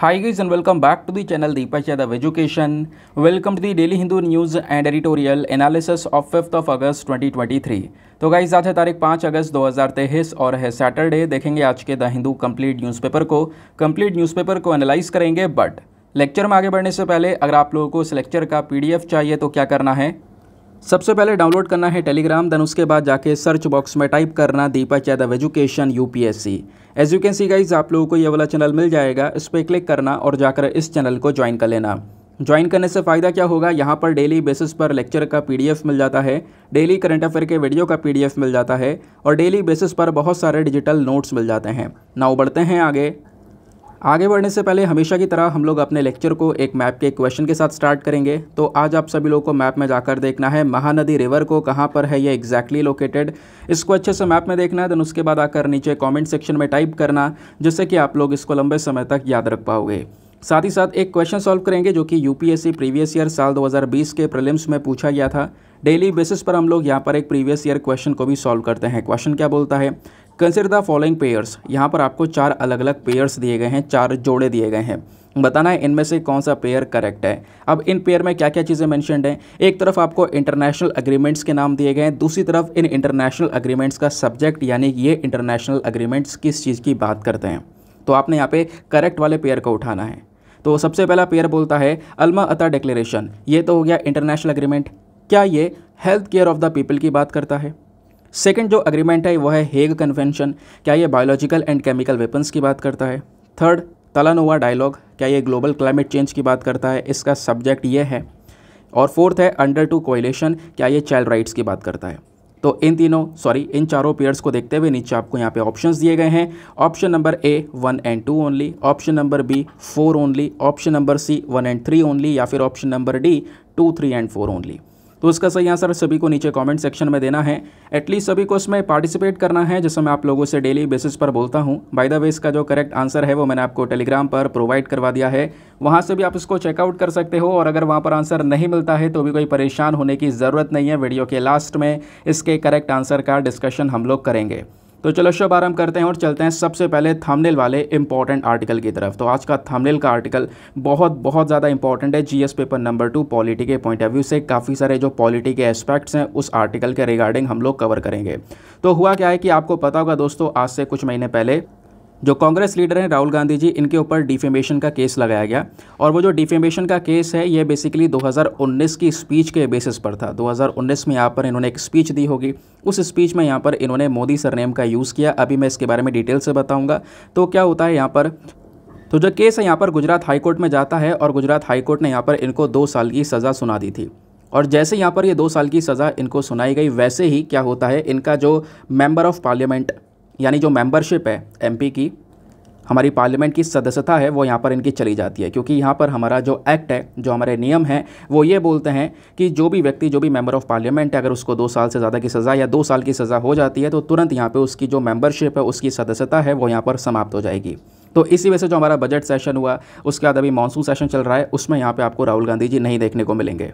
Hi guys and welcome back to the channel Deepak Yadav Education. Welcome to the Daily Hindu News and Editorial Analysis of 5th of अगस्त 2023. तो guys आज है तारीख 5 अगस्त 2023 और है Saturday देखेंगे आज के द हिंदू कंप्लीट न्यूज़पेपर को कंप्लीट न्यूज़पेपर को एनालाइज करेंगे बट लेक्चर में आगे बढ़ने से पहले अगर आप लोगों को इस लेक्चर का पीडीएफ चाहिए तो क्या करना है सबसे पहले डाउनलोड करना है टेलीग्राम देन उसके बाद जाके सर्च बॉक्स में टाइप करना Deepak Yadav education UPSC as you can see guys आप लोगों को ये वाला चैनल मिल जाएगा इस पर क्लिक करना और जाकर इस चैनल को ज्वाइन कर लेना ज्वाइन करने से फ़ायदा क्या होगा यहाँ पर डेली बेसिस पर लेक्चर का पीडीएफ मिल जाता है डेली करंट अफेयर के वीडियो का पीडीएफ मिल जाता है और डेली बेसिस पर बहुत सारे डिजिटल नोट्स मिल जाते हैं नाउ बढ़ते हैं आगे आगे बढ़ने से पहले हमेशा की तरह हम लोग अपने लेक्चर को एक मैप के क्वेश्चन के साथ स्टार्ट करेंगे तो आज आप सभी लोगों को मैप में जाकर देखना है महानदी रिवर को कहाँ पर है ये एग्जैक्टली लोकेटेड इसको अच्छे से मैप में देखना है देन उसके बाद आकर नीचे कॉमेंट सेक्शन में टाइप करना जिससे कि आप लोग इसको लंबे समय तक याद रख पाओगे साथ ही साथ एक क्वेश्चन सॉल्व करेंगे जो कि यू प्रीवियस ईयर साल दो के प्रलिम्स में पूछा गया था डेली बेसिस पर हम लोग यहाँ पर एक प्रीवियस ईयर क्वेश्चन को भी सॉल्व करते हैं क्वेश्चन क्या बोलता है कंसिडर द फॉलोइंग पेयर्स यहाँ पर आपको चार अलग अलग पेयर्स दिए गए हैं चार जोड़े दिए गए हैं बताना है इनमें से कौन सा पेयर करेक्ट है अब इन पेयर में क्या क्या चीज़ें मैंशनड हैं एक तरफ आपको इंटरनेशनल अग्रीमेंट्स के नाम दिए गए हैं दूसरी तरफ इन इंटरनेशनल अग्रीमेंट्स का सब्जेक्ट यानी ये इंटरनेशनल अग्रीमेंट्स किस चीज़ की बात करते हैं तो आपने यहाँ पे करेक्ट वाले पेयर को उठाना है तो सबसे पहला पेयर बोलता है अलमा अता डिक्लेरेशन ये तो हो गया इंटरनेशनल अग्रीमेंट क्या ये health care of the people की बात करता है सेकेंड जो अग्रीमेंट है वह है हेग कन्वेंशन क्या ये बायोलॉजिकल एंड केमिकल वेपन्स की बात करता है थर्ड तलानोवा डायलॉग क्या ये ग्लोबल क्लाइमेट चेंज की बात करता है इसका सब्जेक्ट ये है और फोर्थ है अंडर टू कोयलेशन क्या ये चाइल्ड राइट्स की बात करता है तो इन तीनों सॉरी इन चारों पेयर्स को देखते हुए नीचे आपको यहाँ पे ऑप्शंस दिए गए हैं option number A one and two only option number B four only option number C one and three only या फिर option number D two three and four only तो उसका सही आंसर सभी को नीचे कमेंट सेक्शन में देना है एटलीस्ट सभी को उसमें पार्टिसिपेट करना है जैसे मैं आप लोगों से डेली बेसिस पर बोलता हूँ बाय द वे इसका जो करेक्ट आंसर है वो मैंने आपको टेलीग्राम पर प्रोवाइड करवा दिया है वहाँ से भी आप इसको चेकआउट कर सकते हो और अगर वहाँ पर आंसर नहीं मिलता है तो भी कोई परेशान होने की ज़रूरत नहीं है वीडियो के लास्ट में इसके करेक्ट आंसर का डिस्कशन हम लोग करेंगे तो चलो शुभ आरम्भ करते हैं और चलते हैं सबसे पहले थंबनेल वाले इंपॉर्टेंट आर्टिकल की तरफ तो आज का थंबनेल का आर्टिकल बहुत बहुत ज़्यादा इंपॉर्टेंट है GS paper number two polity के पॉइंट ऑफ व्यू से काफ़ी सारे जो पॉलिटी के एस्पेक्ट्स हैं उस आर्टिकल के रिगार्डिंग हम लोग कवर करेंगे तो हुआ क्या है कि आपको पता होगा दोस्तों आज से कुछ महीने पहले जो कांग्रेस लीडर हैं राहुल गांधी जी इनके ऊपर डिफेमेशन का केस लगाया गया और वो जो डिफेमेशन का केस है ये बेसिकली 2019 की स्पीच के बेसिस पर था 2019 में यहाँ पर इन्होंने एक स्पीच दी होगी उस स्पीच में यहाँ पर इन्होंने मोदी सरनेम का यूज़ किया अभी मैं इसके बारे में डिटेल से बताऊँगा तो क्या होता है यहाँ पर तो जो केस है यहाँ पर गुजरात हाईकोर्ट में जाता है और गुजरात हाईकोर्ट ने यहाँ पर इनको दो साल की सज़ा सुना दी थी और जैसे यहाँ पर ये दो साल की सज़ा इनको सुनाई गई वैसे ही क्या होता है इनका जो मेंबर ऑफ पार्लियामेंट यानी जो मेंबरशिप है एमपी की हमारी पार्लियामेंट की सदस्यता है वो यहाँ पर इनकी चली जाती है क्योंकि यहाँ पर हमारा जो एक्ट है जो हमारे नियम हैं वो ये बोलते हैं कि जो भी व्यक्ति जो भी मेंबर ऑफ पार्लियामेंट है अगर उसको दो साल से ज़्यादा की सज़ा या दो साल की सज़ा हो जाती है तो तुरंत यहाँ पर उसकी जो मेम्बरशिप है उसकी सदस्यता है वो यहाँ पर समाप्त हो जाएगी तो इसी वजह से जो हमारा बजट सेशन हुआ उसके बाद अभी मानसून सेशन चल रहा है उसमें यहाँ पर आपको राहुल गांधी जी नहीं देखने को मिलेंगे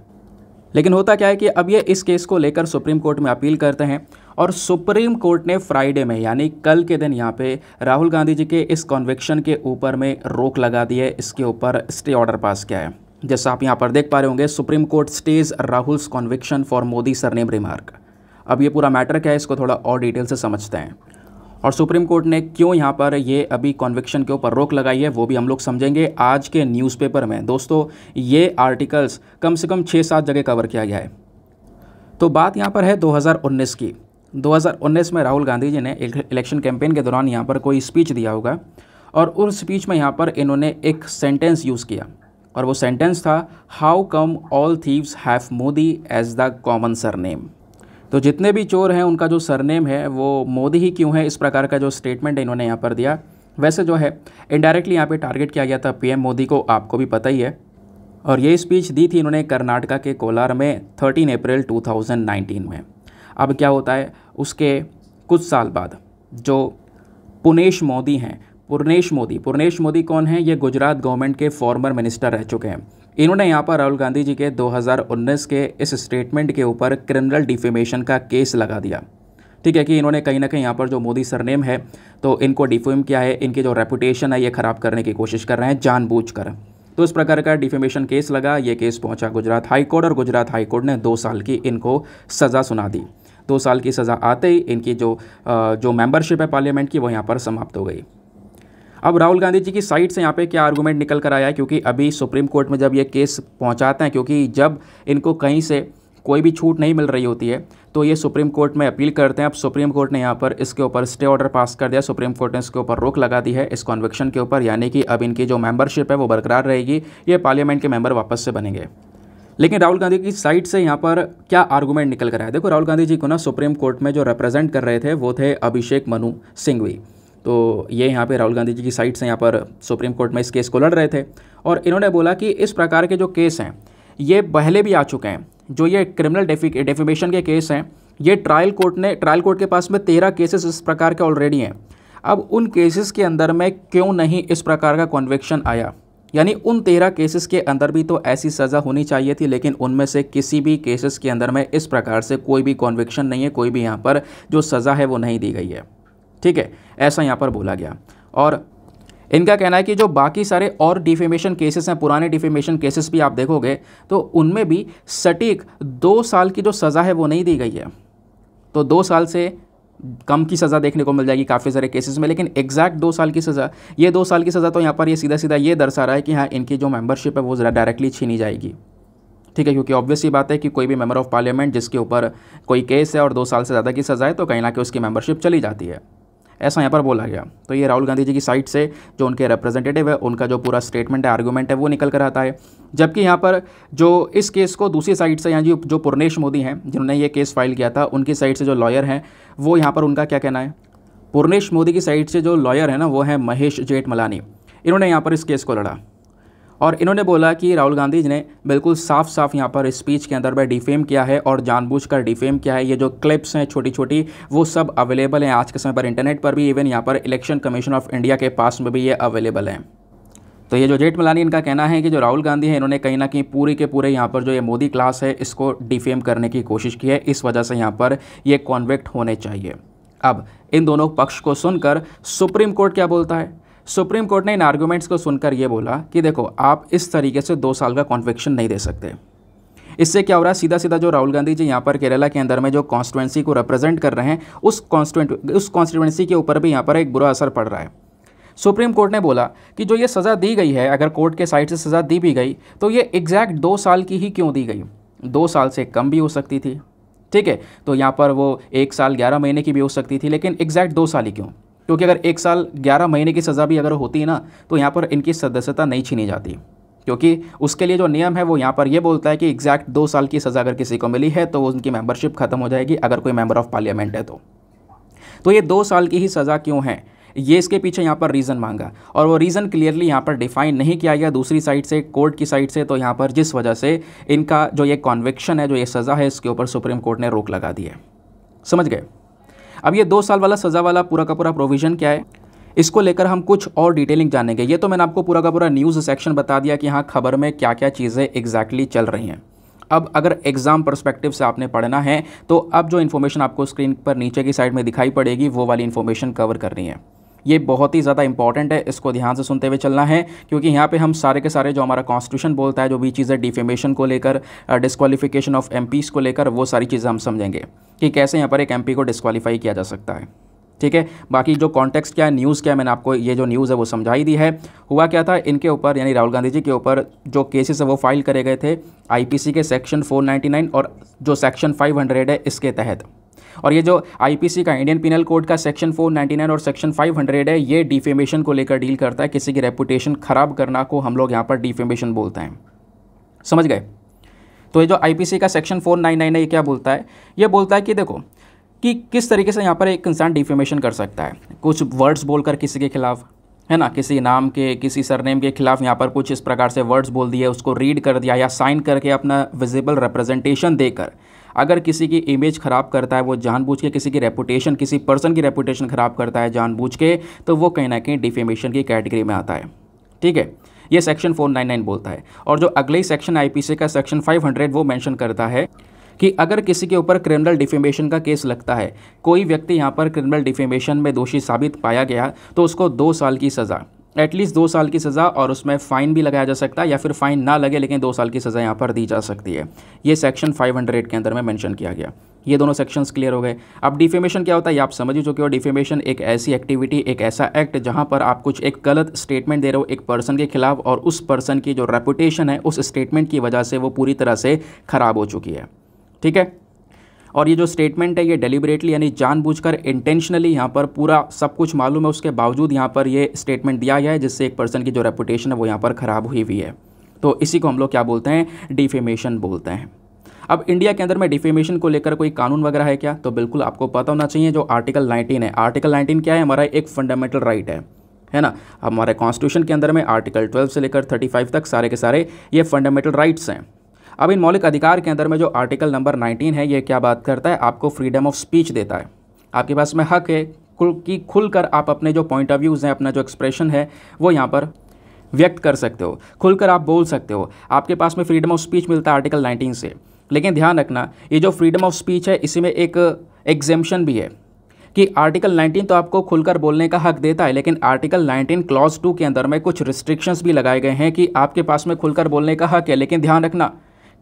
लेकिन होता क्या है कि अब ये इस केस को लेकर सुप्रीम कोर्ट में अपील करते हैं और सुप्रीम कोर्ट ने फ्राइडे में यानी कल के दिन यहाँ पे राहुल गांधी जी के इस कॉन्विक्शन के ऊपर में रोक लगा दी है इसके ऊपर स्टे ऑर्डर पास किया है जैसा आप यहाँ पर देख पा रहे होंगे Supreme Court stays Rahul's conviction for Modi surname remark अब ये पूरा मैटर क्या है इसको थोड़ा और डिटेल से समझते हैं और सुप्रीम कोर्ट ने क्यों यहाँ पर ये अभी कॉन्विक्शन के ऊपर रोक लगाई है वो भी हम लोग समझेंगे आज के न्यूज़पेपर में दोस्तों ये आर्टिकल्स कम से कम छः सात जगह कवर किया गया है तो बात यहाँ पर है 2019 की 2019 में राहुल गांधी जी ने इलेक्शन कैंपेन के दौरान यहाँ पर कोई स्पीच दिया होगा और उस स्पीच में यहाँ पर इन्होंने एक सेंटेंस यूज़ किया और वो सेंटेंस था how come all thieves have Modi as the common surname तो जितने भी चोर हैं उनका जो सरनेम है वो मोदी ही क्यों है इस प्रकार का जो स्टेटमेंट इन्होंने यहाँ पर दिया वैसे जो है इनडायरेक्टली यहाँ पे टारगेट किया गया था पीएम मोदी को आपको भी पता ही है और ये स्पीच दी थी इन्होंने कर्नाटका के कोलार में थर्टीन अप्रैल टू में अब क्या होता है उसके कुछ साल बाद जो पुनेश मोदी हैं पुरनेश मोदी पुरनेश मोदी कौन है ये गुजरात गवर्नमेंट के फॉर्मर मिनिस्टर रह चुके हैं इन्होंने यहाँ पर राहुल गांधी जी के 2019 के इस स्टेटमेंट के ऊपर क्रिमिनल डिफेमेशन का केस लगा दिया ठीक है कि इन्होंने कहीं ना कहीं यहाँ पर जो मोदी सरनेम है तो इनको डिफेम किया है इनकी जो रेपुटेशन है ये ख़राब करने की कोशिश कर रहे हैं जानबूझकर तो इस प्रकार का डिफेमेशन केस लगा ये केस पहुँचा गुजरात हाईकोर्ट और गुजरात हाईकोर्ट ने दो साल की इनको सज़ा सुना दी दो साल की सज़ा आते ही इनकी जो जो मेंबरशिप है पार्लियामेंट की वो यहाँ पर समाप्त हो गई अब राहुल गांधी जी की साइड से यहाँ पे क्या आर्गूमेंट निकल कर आया है क्योंकि अभी सुप्रीम कोर्ट में जब ये केस पहुँचाते हैं क्योंकि जब इनको कहीं से कोई भी छूट नहीं मिल रही होती है तो ये सुप्रीम कोर्ट में अपील करते हैं अब सुप्रीम कोर्ट ने यहाँ पर इसके ऊपर स्टे ऑर्डर पास कर दिया सुप्रीम कोर्ट ने इसके ऊपर रोक लगा दी है इस कॉन्विक्शन के ऊपर यानी कि अब इनकी जो मेंबरशिप है वो बरकरार रहेगी ये पार्लियामेंट के मेंबर वापस से बनेंगे लेकिन राहुल गांधी की साइड से यहाँ पर क्या आर्गूमेंट निकल कर आया देखो राहुल गांधी जी को ना सुप्रीम कोर्ट में जो रिप्रेजेंट कर रहे थे वो थे अभिषेक मनु सिंघवी तो ये यहाँ पे राहुल गांधी जी की साइट से यहाँ पर सुप्रीम कोर्ट में इस केस को लड़ रहे थे और इन्होंने बोला कि इस प्रकार के जो केस हैं ये पहले भी आ चुके हैं जो ये क्रिमिनल डेफिमेशन के केस हैं ये ट्रायल कोर्ट ने ट्रायल कोर्ट के पास में तेरह केसेस इस प्रकार के ऑलरेडी हैं अब उन केसेस के अंदर में क्यों नहीं इस प्रकार का कॉन्वेक्शन आया यानी उन तेरह केसेस के अंदर भी तो ऐसी सज़ा होनी चाहिए थी लेकिन उनमें से किसी भी केसेस के अंदर में इस प्रकार से कोई भी कॉन्विक्शन नहीं है कोई भी यहाँ पर जो सज़ा है वो नहीं दी गई है ठीक है ऐसा यहाँ पर बोला गया और इनका कहना है कि जो बाकी सारे और डिफेमेशन केसेस हैं पुराने डिफेमेशन केसेस भी आप देखोगे तो उनमें भी सटीक दो साल की जो सज़ा है वो नहीं दी गई है तो दो साल से कम की सज़ा देखने को मिल जाएगी काफ़ी सारे केसेस में लेकिन एग्जैक्ट दो साल की सज़ा ये दो साल की सज़ा तो यहाँ पर ये सीधा सीधा ये दर्शा रहा है कि हाँ इनकी जो मेम्बरशिप है वो ज़रा डायरेक्टली छीनी जाएगी ठीक है क्योंकि ऑब्वियसली बात है कि कोई भी मेम्बर ऑफ पार्लियामेंट जिसके ऊपर कोई केस है और दो साल से ज़्यादा की सज़ा है तो कहीं ना कहीं उसकी मेम्बरशिप चली जाती है ऐसा यहाँ पर बोला गया तो ये राहुल गांधी जी की साइड से जो उनके रिप्रेजेंटेटिव है उनका जो पूरा स्टेटमेंट है आर्गूमेंट है वो निकल कर आता है जबकि यहाँ पर जो इस केस को दूसरी साइड से यहाँ जो जो पूर्णेश मोदी हैं जिन्होंने ये केस फाइल किया था उनकी साइड से जो लॉयर हैं वो यहाँ पर उनका क्या कहना है पूर्णेश मोदी की साइड से जो लॉयर है ना वो है महेश जेठमलानी इन्होंने यहाँ पर इस केस को लड़ा और इन्होंने बोला कि राहुल गांधी जी ने बिल्कुल साफ साफ यहाँ पर स्पीच के अंदर में डिफेम किया है और जानबूझकर डिफेम किया है ये जो क्लिप्स हैं छोटी छोटी वो सब अवेलेबल हैं आज के समय पर इंटरनेट पर भी इवन यहाँ पर इलेक्शन कमीशन ऑफ इंडिया के पास में भी ये अवेलेबल हैं तो ये जो जेठ मलानी इनका कहना है कि जो राहुल गांधी है इन्होंने कहीं ना कहीं पूरे के पूरे यहाँ पर जो ये मोदी क्लास है इसको डिफेम करने की कोशिश की है इस वजह से यहाँ पर ये कॉन्वेक्ट होने चाहिए अब इन दोनों पक्ष को सुनकर सुप्रीम कोर्ट क्या बोलता है सुप्रीम कोर्ट ने इन आर्ग्यूमेंट्स को सुनकर ये बोला कि देखो आप इस तरीके से दो साल का कॉन्विक्शन नहीं दे सकते इससे क्या हो रहा है सीधा सीधा जो राहुल गांधी जी यहाँ पर केरला के अंदर में जो कॉन्स्टिट्यूंसी को रिप्रेजेंट कर रहे हैं उस कॉन्स्टिट उस कॉन्स्टिट्यूंसी के ऊपर भी यहाँ पर एक बुरा असर पड़ रहा है सुप्रीम कोर्ट ने बोला कि जो ये सज़ा दी गई है अगर कोर्ट के साइड से सज़ा दी भी गई तो ये एग्जैक्ट दो साल की ही क्यों दी गई दो साल से कम भी हो सकती थी ठीक है तो यहाँ पर वो एक साल ग्यारह महीने की भी हो सकती थी लेकिन एग्जैक्ट दो साल ही क्यों क्योंकि अगर एक साल ग्यारह महीने की सज़ा भी अगर होती है ना तो यहाँ पर इनकी सदस्यता नहीं छीनी जाती क्योंकि उसके लिए जो नियम है वो यहाँ पर ये बोलता है कि एग्जैक्ट दो साल की सज़ा अगर किसी को मिली है तो उनकी मेंबरशिप खत्म हो जाएगी अगर कोई मेंबर ऑफ पार्लियामेंट है तो तो ये दो साल की ही सज़ा क्यों है ये इसके पीछे यहाँ पर रीज़न मांगा और वो रीज़न क्लियरली यहाँ पर डिफाइन नहीं किया गया दूसरी साइड से कोर्ट की साइड से तो यहाँ पर जिस वजह से इनका जो ये कॉन्विक्शन है जो ये सज़ा है इसके ऊपर सुप्रीम कोर्ट ने रोक लगा दी है समझ गए अब ये दो साल वाला सज़ा वाला पूरा का पूरा प्रोविज़न क्या है इसको लेकर हम कुछ और डिटेलिंग जानेंगे ये तो मैंने आपको पूरा का पूरा न्यूज़ सेक्शन बता दिया कि हाँ खबर में क्या क्या चीज़ें एग्जैक्टली चल रही हैं अब अगर एग्ज़ाम परस्पेक्टिव से आपने पढ़ना है तो अब जो इन्फॉर्मेशन आपको स्क्रीन पर नीचे की साइड में दिखाई पड़ेगी वो वाली इन्फॉर्मेशन कवर करनी है ये बहुत ही ज़्यादा इंपॉर्टेंट है इसको ध्यान से सुनते हुए चलना है क्योंकि यहाँ पे हम सारे के सारे जो हमारा कॉन्स्टिट्यूशन बोलता है जो भी चीज़ें डिफेमेशन को लेकर डिस्कवालिफिकेशन ऑफ एम को लेकर वो सारी चीज़ें हम समझेंगे कि कैसे यहाँ पर एक एम को डिस्कवालीफाई किया जा सकता है ठीक है बाकी जो कॉन्टेक्स्ट क्या है न्यूज़ क्या है मैंने आपको ये जो न्यूज़ है वो समझाई दी है हुआ क्या था इनके ऊपर यानी राहुल गांधी जी के ऊपर जो केसेस है वो फाइल करे गए थे आईपीसी के सेक्शन 499 और जो सेक्शन 500 है इसके तहत और ये जो आईपीसी का इंडियन पिनल कोड का सेक्शन 499 और सेक्शन 500 है ये डिफेमेशन को लेकर डील करता है किसी की रेपुटेशन खराब करना को हम लोग यहाँ पर डिफेमेशन बोलते हैं समझ गए तो ये जो आईपीसी का सेक्शन 499 है ये क्या बोलता है ये बोलता है कि देखो कि किस तरीके से यहाँ पर एक इंसान डिफेमेशन कर सकता है कुछ वर्ड्स बोलकर किसी के खिलाफ है ना किसी नाम के किसी सरनेम के खिलाफ यहाँ पर कुछ इस प्रकार से वर्ड्स बोल दिए उसको रीड कर दिया या साइन करके अपना विजिबल रिप्रेजेंटेशन देकर अगर किसी की इमेज ख़राब करता है वो जानबूझ के किसी की रेपुटेशन किसी पर्सन की रेपुटेशन ख़राब करता है जानबूझ के तो वो कहीं ना कहीं डिफेमेशन की कैटेगरी में आता है ठीक है ये सेक्शन 499 बोलता है और जो अगले सेक्शन आईपीसी का सेक्शन 500 वो मेंशन करता है कि अगर किसी के ऊपर क्रिमिनल डिफेमेशन का केस लगता है कोई व्यक्ति यहाँ पर क्रिमिनल डिफेमेशन में दोषी साबित पाया गया तो उसको दो साल की सज़ा एटलीस्ट दो साल की सज़ा और उसमें फ़ाइन भी लगाया जा सकता है या फिर फ़ाइन ना लगे लेकिन दो साल की सज़ा यहाँ पर दी जा सकती है ये सेक्शन फाइव हंड्रेड के अंदर में मेंशन किया गया ये दोनों सेक्शंस क्लियर हो गए अब डिफेमेशन क्या होता है ये आप समझ ही चुके हो डिफेमेशन एक ऐसी एक्टिविटी एक ऐसा एक्ट जहाँ पर आप कुछ एक गलत स्टेटमेंट दे रहे हो एक पर्सन के खिलाफ और उस पर्सन की जो रेपुटेशन है उस स्टेटमेंट की वजह से वो पूरी तरह से ख़राब हो चुकी है ठीक है और ये जो स्टेटमेंट है ये डेलिबरेटली यानी जानबूझकर इंटेंशनली यहाँ पर पूरा सब कुछ मालूम है उसके बावजूद यहाँ पर ये स्टेटमेंट दिया गया है जिससे एक पर्सन की जो रेपुटेशन है वो यहाँ पर ख़राब हुई हुई है तो इसी को हम लोग क्या बोलते हैं डिफेमेशन बोलते हैं अब इंडिया के अंदर में डिफेमेशन को लेकर कोई कानून वगैरह है क्या तो बिल्कुल आपको पता होना चाहिए जो आर्टिकल 19 है आर्टिकल 19 क्या है हमारा एक फंडामेंटल राइट है है ना हमारे कॉन्स्टिट्यूशन के अंदर में आर्टिकल 12 से लेकर 35 तक सारे के सारे ये फंडामेंटल राइट्स हैं अब इन मौलिक अधिकार के अंदर में जो आर्टिकल नंबर 19 है ये क्या बात करता है आपको फ्रीडम ऑफ स्पीच देता है आपके पास में हक है कि खुलकर आप अपने जो पॉइंट ऑफ व्यूज़ हैं अपना जो एक्सप्रेशन है वो यहाँ पर व्यक्त कर सकते हो खुलकर आप बोल सकते हो आपके पास में फ्रीडम ऑफ स्पीच मिलता है आर्टिकल 19 से लेकिन ध्यान रखना ये जो फ्रीडम ऑफ स्पीच है इसी में एक एग्जेम्पन भी है कि आर्टिकल 19 तो आपको खुलकर बोलने का हक देता है लेकिन आर्टिकल 19 क्लॉज 2 के अंदर में कुछ रिस्ट्रिक्शंस भी लगाए गए हैं कि आपके पास में खुलकर बोलने का हक है लेकिन ध्यान रखना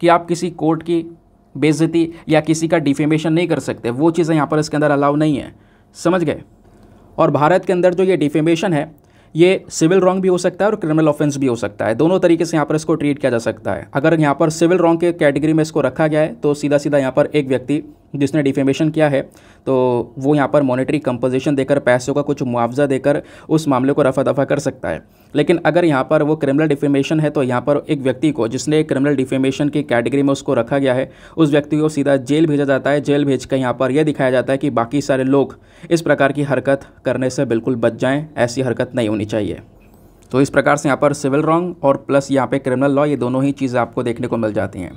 कि आप किसी कोर्ट की बेजती या किसी का डिफेमेशन नहीं कर सकते वो चीज़ें यहाँ पर इसके अंदर अलाउ नहीं है समझ गए और भारत के अंदर जो ये डिफेमेशन है ये सिविल रॉन्ग भी हो सकता है और क्रिमिनल ऑफेंस भी हो सकता है दोनों तरीके से यहाँ पर इसको ट्रीट किया जा सकता है अगर यहाँ पर सिविल रॉन्ग के कैटेगरी में इसको रखा गया है तो सीधा सीधा यहाँ पर एक व्यक्ति जिसने डिफेमेशन किया है तो वो यहाँ पर मॉनेटरी कंपोजिशन देकर पैसों का कुछ मुआवजा देकर उस मामले को रफा दफा कर सकता है लेकिन अगर यहाँ पर वो क्रिमिनल डिफेमेशन है तो यहाँ पर एक व्यक्ति को जिसने क्रिमिनल डिफेमेशन की कैटेगरी में उसको रखा गया है उस व्यक्ति को सीधा जेल भेजा जाता है जेल भेज कर यहाँ पर यह दिखाया जाता है कि बाकी सारे लोग इस प्रकार की हरकत करने से बिल्कुल बच जाएँ ऐसी हरकत नहीं होनी चाहिए तो इस प्रकार से यहाँ पर सिविल रॉन्ग और प्लस यहाँ पर क्रिमिनल लॉ ये दोनों ही चीज़ें आपको देखने को मिल जाती हैं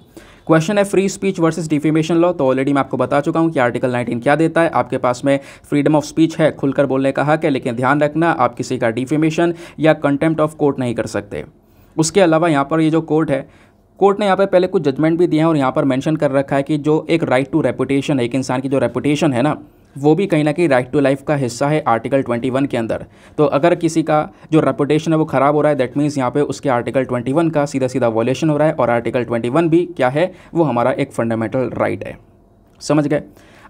क्वेश्चन है free speech versus defamation law तो ऑलरेडी मैं आपको बता चुका हूँ कि आर्टिकल नाइनटीन क्या देता है आपके पास में फ्रीडम ऑफ स्पीच है खुलकर बोलने का हक है लेकिन ध्यान रखना आप किसी का डिफेमेशन या कंटेम्प्ट ऑफ कोर्ट नहीं कर सकते उसके अलावा यहाँ पर ये जो कोर्ट है कोर्ट ने यहाँ पर पहले कुछ जजमेंट भी दिए हैं और यहाँ पर मैंशन कर रखा है कि जो एक राइट टू रेपुटेशन है एक इंसान की जो रेपुटेशन है ना वो भी कहीं ना कहीं राइट टू लाइफ का हिस्सा है आर्टिकल 21 के अंदर तो अगर किसी का जो रेपुटेशन है वो ख़राब हो रहा है दैट मीन्स यहाँ पे उसके आर्टिकल 21 का सीधा सीधा वॉलेशन हो रहा है और आर्टिकल 21 भी क्या है वो हमारा एक फंडामेंटल राइट right है समझ गए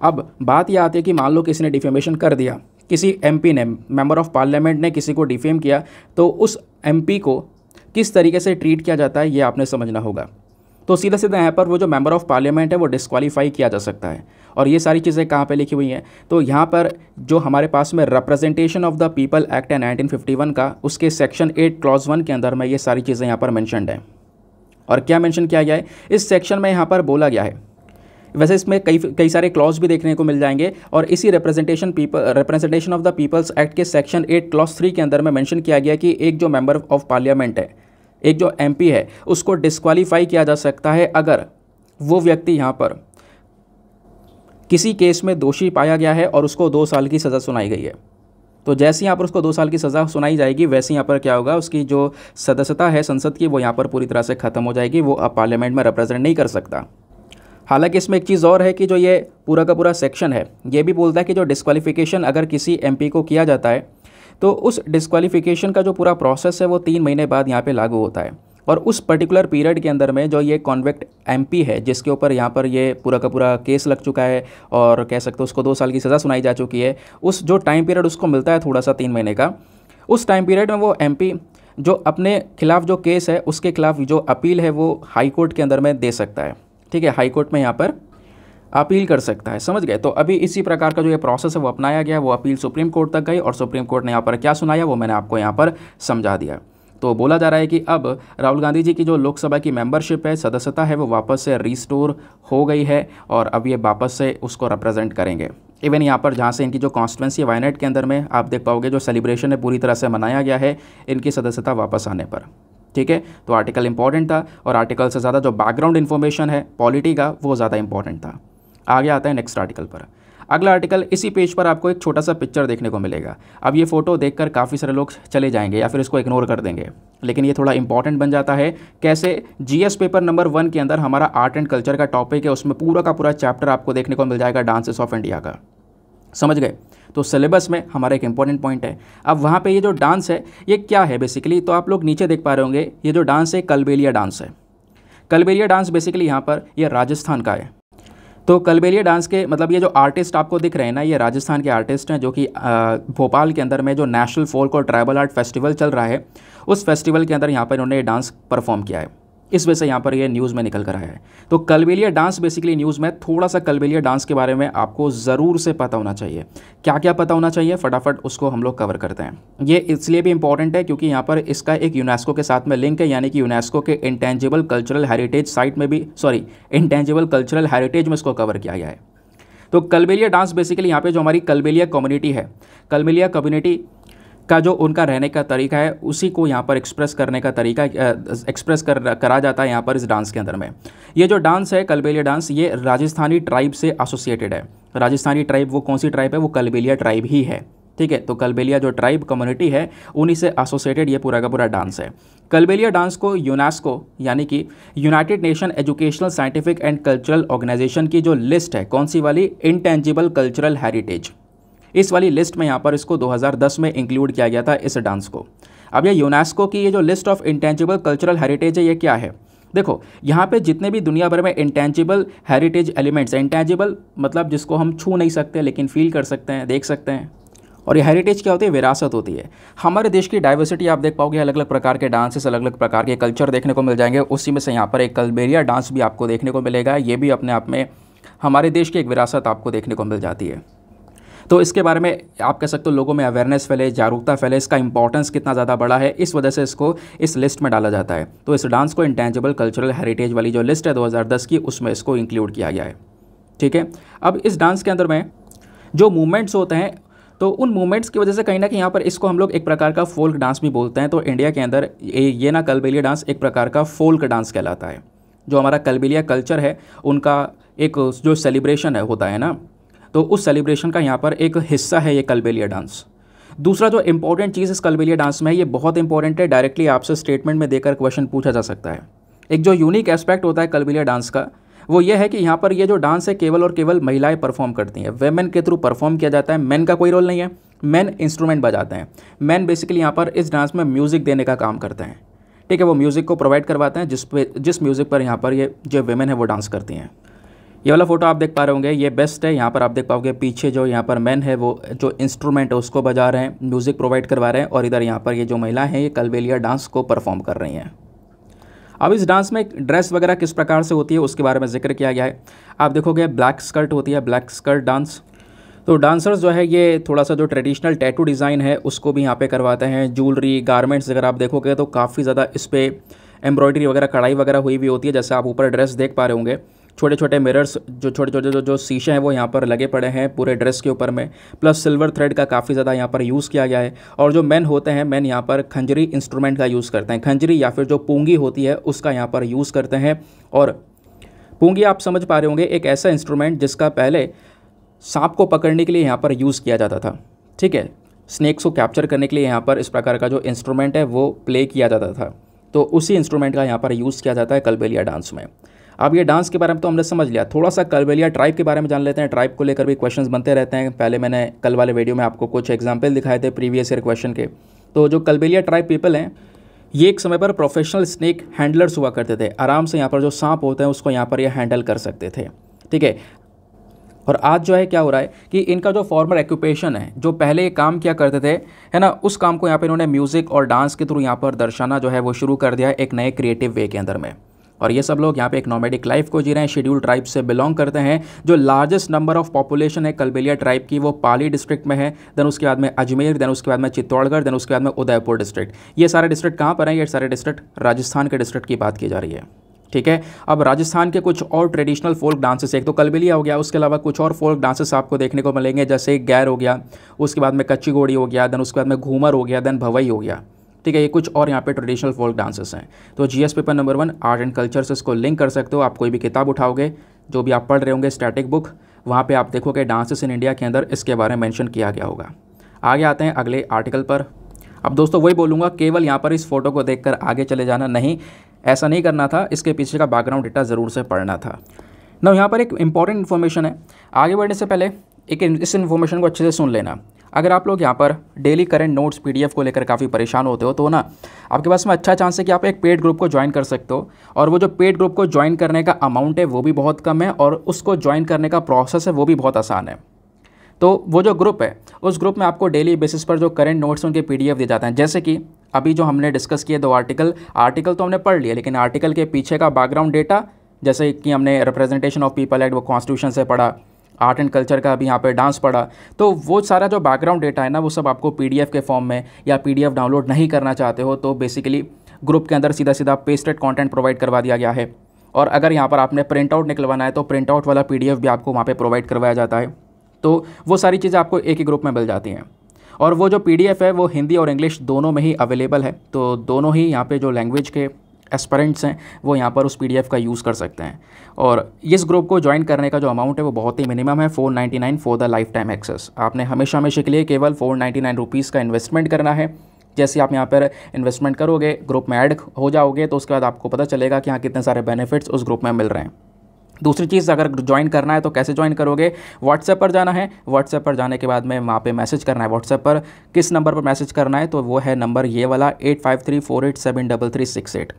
अब बात यह आती है कि मान लो किसी ने डिफेमेशन कर दिया किसी एम ने मेम्बर ऑफ पार्लियामेंट ने किसी को डिफेम किया तो उस एम को किस तरीके से ट्रीट किया जाता है ये आपने समझना होगा तो सीधा सीधा यहाँ पर वो जो मेंबर ऑफ पार्लियामेंट है वो डिस्कवालीफाई किया जा सकता है और ये सारी चीज़ें कहाँ पे लिखी हुई हैं तो यहाँ पर जो हमारे पास में representation of the people act है 1951 का उसके सेक्शन एट क्लॉज वन के अंदर में ये सारी चीज़ें यहाँ पर मैंशनड हैं और क्या मैंशन किया गया है इस सेक्शन में यहाँ पर बोला गया है वैसे इसमें कई कई सारे क्लॉज भी देखने को मिल जाएंगे और इसी representation people representation of the peoples act के सेक्शन एट क्लॉज थ्री के अंदर में मेंशन किया गया कि एक जो मेंबर ऑफ पार्लियामेंट है एक जो एम है उसको डिस्कवालीफाई किया जा सकता है अगर वो व्यक्ति यहाँ पर किसी केस में दोषी पाया गया है और उसको दो साल की सज़ा सुनाई गई है तो जैसे यहाँ पर उसको दो साल की सज़ा सुनाई जाएगी वैसे यहाँ पर क्या होगा उसकी जो सदस्यता है संसद की वो यहाँ पर पूरी तरह से ख़त्म हो जाएगी वो अब पार्लियामेंट में रिप्रेजेंट नहीं कर सकता हालांकि इसमें एक चीज़ और है कि जो ये पूरा का पूरा सेक्शन है ये भी बोलता है कि जो डिस्कवालिफिकेशन अगर किसी एम को किया जाता है तो उस डिस्कवालिफिकेशन का जो पूरा प्रोसेस है वो तीन महीने बाद यहाँ पर लागू होता है और उस पर्टिकुलर पीरियड के अंदर में जो ये कॉन्वेक्ट एमपी है जिसके ऊपर यहाँ पर ये पूरा का पूरा केस लग चुका है और कह सकते हो उसको दो साल की सज़ा सुनाई जा चुकी है उस जो टाइम पीरियड उसको मिलता है थोड़ा सा तीन महीने का उस टाइम पीरियड में वो एमपी जो अपने खिलाफ़ जो केस है उसके खिलाफ जो अपील है वो हाईकोर्ट के अंदर में दे सकता है ठीक है हाईकोर्ट में यहाँ पर अपील कर सकता है समझ गए तो अभी इसी प्रकार का जो ये प्रोसेस है वो अपनाया गया वो अपील सुप्रीम कोर्ट तक गई और सुप्रीम कोर्ट ने यहाँ पर क्या सुनाया वो मैंने आपको यहाँ पर समझा दिया तो बोला जा रहा है कि अब राहुल गांधी जी की जो लोकसभा की मेंबरशिप है सदस्यता है वो वापस से रिस्टोर हो गई है और अब ये वापस से उसको रिप्रेजेंट करेंगे इवन यहाँ पर जहाँ से इनकी जो कॉन्स्टिटेंसी है वायनेट के अंदर में आप देख पाओगे जो सेलिब्रेशन है पूरी तरह से मनाया गया है इनकी सदस्यता वापस आने पर ठीक है तो आर्टिकल इंपॉर्टेंट था और आर्टिकल से ज़्यादा जो बैकग्राउंड इन्फॉर्मेशन है पॉलिटी का वो ज़्यादा इंपॉर्टेंट था आगे आता है नेक्स्ट आर्टिकल पर अगला आर्टिकल इसी पेज पर आपको एक छोटा सा पिक्चर देखने को मिलेगा अब ये फ़ोटो देखकर काफ़ी सारे लोग चले जाएंगे या फिर इसको इग्नोर कर देंगे लेकिन ये थोड़ा इंपॉर्टेंट बन जाता है कैसे जीएस पेपर नंबर वन के अंदर हमारा आर्ट एंड कल्चर का टॉपिक है उसमें पूरा का पूरा चैप्टर आपको देखने को मिल जाएगा डांसेस ऑफ इंडिया का समझ गए तो सिलेबस में हमारा एक इंपॉर्टेंट पॉइंट है अब वहाँ पर ये जो डांस है ये क्या है बेसिकली तो आप लोग नीचे देख पा रहे होंगे ये जो डांस है कलबेलिया डांस है कलबेलिया डांस बेसिकली यहाँ पर यह राजस्थान का है तो कलबेलिया डांस के मतलब ये जो आर्टिस्ट आपको दिख रहे हैं ना ये राजस्थान के आर्टिस्ट हैं जो कि भोपाल के अंदर में जो नेशनल फोल्क और ट्राइबल आर्ट फेस्टिवल चल रहा है उस फेस्टिवल के अंदर यहाँ पर इन्होंने डांस परफॉर्म किया है इस वजह से यहाँ पर ये न्यूज़ में निकल कर आया है तो कलबेलिया डांस बेसिकली न्यूज़ में थोड़ा सा कलबेलिया डांस के बारे में आपको ज़रूर से पता होना चाहिए क्या क्या पता होना चाहिए फटाफट उसको हम लोग कवर करते हैं ये इसलिए भी इंपॉर्टेंट है क्योंकि यहाँ पर इसका एक यूनेस्को के साथ में लिंक है यानी कि यूनेस्को के इंटेंजिबल कल्चरल हेरिटेज साइट में भी सॉरी इंटेंजिबल कल्चरल हेरिटेज में इसको कवर किया गया है तो कलबेलिया डांस बेसिकली यहाँ पे जो हमारी कलबेलिया कम्युनिटी है कलबेलिया कम्युनिटी का जो उनका रहने का तरीका है उसी को यहाँ पर एक्सप्रेस करने का तरीका एक्सप्रेस कर करा जाता है यहाँ पर इस डांस के अंदर में ये जो डांस है कलबेलिया डांस ये राजस्थानी ट्राइब से एसोसिएटेड है राजस्थानी ट्राइब वो कौन सी ट्राइब है वो कलबेलिया ट्राइब ही है ठीक है तो कलबेलिया जो ट्राइब कम्युनिटी है उन्हीं से एसोसिएटेड ये पूरा का पूरा डांस है कलबेलिया डांस को यूनेस्को यानी कि united nation educational scientific and cultural organization की जो लिस्ट है कौन सी वाली इंटेंजिबल कल्चरल हेरिटेज इस वाली लिस्ट में यहाँ पर इसको 2010 में इंक्लूड किया गया था इस डांस को अब ये यूनेस्को की ये जो list of intangible cultural heritage है ये क्या है देखो यहाँ पे जितने भी दुनिया भर में इंटेंजिबल हेरिटेज एलिमेंट्स हैं इंटेंजिबल मतलब जिसको हम छू नहीं सकते लेकिन फील कर सकते हैं देख सकते हैं और ये हेरिटेज क्या होती है विरासत होती है हमारे देश की डाइवर्सिटी आप देख पाओगे अलग अलग प्रकार के डांसेस अलग अलग प्रकार के कल्चर देखने को मिल जाएंगे उसी में से यहाँ पर एक कलबेरिया डांस भी आपको देखने को मिलेगा ये भी अपने आप में हमारे देश की एक विरासत आपको देखने को मिल जाती है तो इसके बारे में आप कह सकते हो लोगों में अवेयरनेस फैले जागरूकता फैले इसका इंपॉर्टेंस कितना ज़्यादा बड़ा है इस वजह से इसको इस लिस्ट में डाला जाता है तो इस डांस को इंटेंजिबल कल्चरल हेरिटेज वाली जो लिस्ट है 2010 की उसमें इसको इंक्लूड किया गया है ठीक है अब इस डांस के अंदर में जो मूवमेंट्स होते हैं तो उन मूवमेंट्स की वजह से कहीं ना कहीं यहाँ पर इसको हम लोग एक प्रकार का फोल्क डांस भी बोलते हैं तो इंडिया के अंदर ये, ये ना कलबेलिया डांस एक प्रकार का फोल्क डांस कहलाता है जो हमारा कलबेलिया कल्चर है उनका एक जो सेलिब्रेशन है होता है ना तो उस सेलिब्रेशन का यहाँ पर एक हिस्सा है ये कलबेलिया डांस दूसरा जो इंपॉर्टेंट चीज़ इस कलबेलिया डांस में है ये बहुत इंपॉर्टेंट है डायरेक्टली आपसे स्टेटमेंट में देकर क्वेश्चन पूछा जा सकता है एक जो यूनिक एस्पेक्ट होता है कलबेलिया डांस का वो ये है कि यहाँ पर ये जो डांस है केवल और केवल महिलाएं परफॉर्म करती हैं वेमेन के थ्रू परफॉर्म किया जाता है मैन का कोई रोल नहीं है मैन इंस्ट्रूमेंट बजाते हैं मैन बेसिकली यहाँ पर इस डांस में म्यूज़िक देने का काम करते हैं ठीक है वो म्यूज़िक को प्रोवाइड करवाते हैं जिस पे जिस म्यूज़िक पर यहाँ पर ये जो वेमेन है वो डांस करती हैं ये वाला फ़ोटो आप देख पा रहे होंगे ये बेस्ट है यहाँ पर आप देख पाओगे पीछे जो यहाँ पर मैन है वो जो इंस्ट्रूमेंट है उसको बजा रहे हैं म्यूज़िक प्रोवाइड करवा रहे हैं और इधर यहाँ पर ये जो महिला है ये कलबेलिया डांस को परफॉर्म कर रही हैं अब इस डांस में ड्रेस वगैरह किस प्रकार से होती है उसके बारे में जिक्र किया गया है आप देखोगे ब्लैक स्कर्ट होती है ब्लैक स्कर्ट डांस तो डांसर्स जो है ये थोड़ा सा जो ट्रेडिशनल टैटू डिज़ाइन है उसको भी यहाँ पे करवाते हैं ज्वेलरी गारमेंट्स अगर आप देखोगे तो काफ़ी ज़्यादा इस पर एम्ब्रॉयडरी वगैरह कढ़ाई वगैरह हुई भी होती है जैसे आप ऊपर ड्रेस देख पा रहे होंगे छोटे छोटे मिरर्स जो छोटे छोटे जो जो शीशे हैं वो यहाँ पर लगे पड़े हैं पूरे ड्रेस के ऊपर में प्लस सिल्वर थ्रेड का काफ़ी ज़्यादा यहाँ पर यूज़ किया गया है और जो मैन होते हैं मैन यहाँ पर खंजरी इंस्ट्रूमेंट का यूज़ करते हैं खंजरी या फिर जो पूंगी होती है उसका यहाँ पर यूज़ करते हैं और पूंगी आप समझ पा रहे होंगे एक ऐसा इंस्ट्रूमेंट जिसका पहले सांप को पकड़ने के लिए यहाँ पर यूज़ किया जाता था ठीक है स्नैक्स को कैप्चर करने के लिए यहाँ पर इस प्रकार का जो इंस्ट्रूमेंट है वो प्ले किया जाता था तो उसी इंस्ट्रूमेंट का यहाँ पर यूज़ किया जाता है कलबेलिया डांस में अब ये डांस के बारे में तो हमने समझ लिया थोड़ा सा कलवेलिया ट्राइब के बारे में जान लेते हैं ट्राइब को लेकर भी क्वेश्चंस बनते रहते हैं पहले मैंने कल वाले वीडियो में आपको कुछ एग्जाम्पल दिखाए थे प्रीवियस ईयर क्वेश्चन के तो जो कलबेलिया ट्राइब पीपल हैं ये एक समय पर प्रोफेशनल स्नेक हैंडलर्स हुआ करते थे आराम से यहाँ पर जो सांप होते हैं उसको यहाँ पर ये यह हैंडल कर सकते थे ठीक है और आज जो है क्या हो रहा है कि इनका जो फॉर्मर एक्यूपेशन है जो पहले ये काम किया करते थे है ना उस काम को यहाँ पर इन्होंने म्यूज़िक और डांस के थ्रू यहाँ पर दर्शाना जो है वो शुरू कर दिया एक नए क्रिएटिव वे के अंदर में और ये सब लोग यहाँ पे एक नॉमेडिक लाइफ को जी रहे हैं शेड्यूल ट्राइब से बिलोंग करते हैं जो लार्जेस्ट नंबर ऑफ पॉपुलेशन है कलबेलिया ट्राइब की वो पाली डिस्ट्रिक्ट में है देन उसके बाद में अजमेर देन उसके बाद में चित्तौड़गढ़ देन उसके बाद में उदयपुर डिस्ट्रिक्ट ये सारे डिस्ट्रिक्ट कहाँ पर हैं ये सारे डिस्ट्रिक्ट राजस्थान के डिस्ट्रिक्ट की बात की जा रही है ठीक है अब राजस्थान के कुछ और ट्रेडिशनल फोल्क डांसेस एक तो कलबेलिया हो गया उसके अलावा कुछ और फोल्क डांसेस आपको देखने को मिलेंगे जैसे गैर हो गया उसके बाद में कच्ची घोड़ी हो गया देन उसके बाद में घूमर हो गया देन भवई हो गया ठीक है ये कुछ और यहाँ पे ट्रेडिशनल फोल्क डांसेस हैं तो GS paper number one art and culture से इसको लिंक कर सकते हो आप कोई भी किताब उठाओगे जो भी आप पढ़ रहे होंगे स्टैटिक बुक वहाँ पर आप देखोगे डांसेस इन इंडिया के अंदर इसके बारे में मेंशन किया गया होगा आगे आते हैं अगले आर्टिकल पर अब दोस्तों वही बोलूँगा केवल यहाँ पर इस फोटो को देख आगे चले जाना नहीं ऐसा नहीं करना था इसके पीछे का बैकग्राउंड डेटा ज़रूर से पढ़ना था ना यहाँ पर एक इंपॉर्टेंट इन्फॉर्मेशन है आगे बढ़ने से पहले एक इस इन्फॉर्मेशन को अच्छे से सुन लेना अगर आप लोग यहाँ पर डेली करेंट नोट्स पीडीएफ को लेकर काफ़ी परेशान होते हो तो ना आपके पास में अच्छा चांस है कि आप एक पेड ग्रुप को ज्वाइन कर सकते हो और वो जो पेड ग्रुप को ज्वाइन करने का अमाउंट है वो भी बहुत कम है और उसको ज्वाइन करने का प्रोसेस है वो भी बहुत आसान है तो वो जो ग्रुप है उस ग्रुप में आपको डेली बेसिस पर जो करेंट नोट्स उनके पी दिए जाते हैं जैसे कि अभी जो हमने डिस्कस किए दो आर्टिकल आर्टिकल तो हमने पढ़ लिया लेकिन आर्टिकल के पीछे का बैकग्राउंड डेटा जैसे कि हमने रिप्रेजेंटेशन ऑफ पीपल एक्ट वो कॉन्स्टिट्यूशन से पढ़ा आर्ट एंड कल्चर का अभी यहाँ पे डांस पढ़ा तो वो सारा जो बैकग्राउंड डेटा है ना वो सब आपको पीडीएफ के फॉर्म में या पीडीएफ डाउनलोड नहीं करना चाहते हो तो बेसिकली ग्रुप के अंदर सीधा सीधा पेस्टेड कंटेंट प्रोवाइड करवा दिया गया है और अगर यहाँ पर आपने प्रिंट आउट निकलवाना है तो प्रिंट आउट वाला पी भी आपको वहाँ पर प्रोवाइड करवाया जाता है तो वो सारी चीज़ें आपको एक ही ग्रुप में मिल जाती हैं और वो जो पी है वो हिंदी और इंग्लिश दोनों में ही अवेलेबल है तो दोनों ही यहाँ पर जो लैंग्वेज के एस्परेंट्स हैं वो यहाँ पर उस पी का यूज़ कर सकते हैं और इस ग्रुप को ज्वाइन करने का जो अमाउंट है वो बहुत ही मिनिमम है 499 for the life time access आपने हमेशा हमेशा के लिए केवल 499 रुपीज़ का इन्वेस्टमेंट करना है जैसे आप यहाँ पर इन्वेस्टमेंट करोगे ग्रुप में ऐड हो जाओगे तो उसके बाद आपको पता चलेगा कि हाँ कितने सारे बेनिफिट्स उस ग्रुप में मिल रहे हैं दूसरी चीज़ अगर ज्वाइन करना है तो कैसे ज्वाइन करोगे व्हाट्सएप पर जाना है व्हाट्सएप पर जाने के बाद में वहाँ पे मैसेज करना है व्हाट्सएप पर किस नंबर पर मैसेज करना है तो वो है नंबर ये वाला eight five three four eight seven double three six eight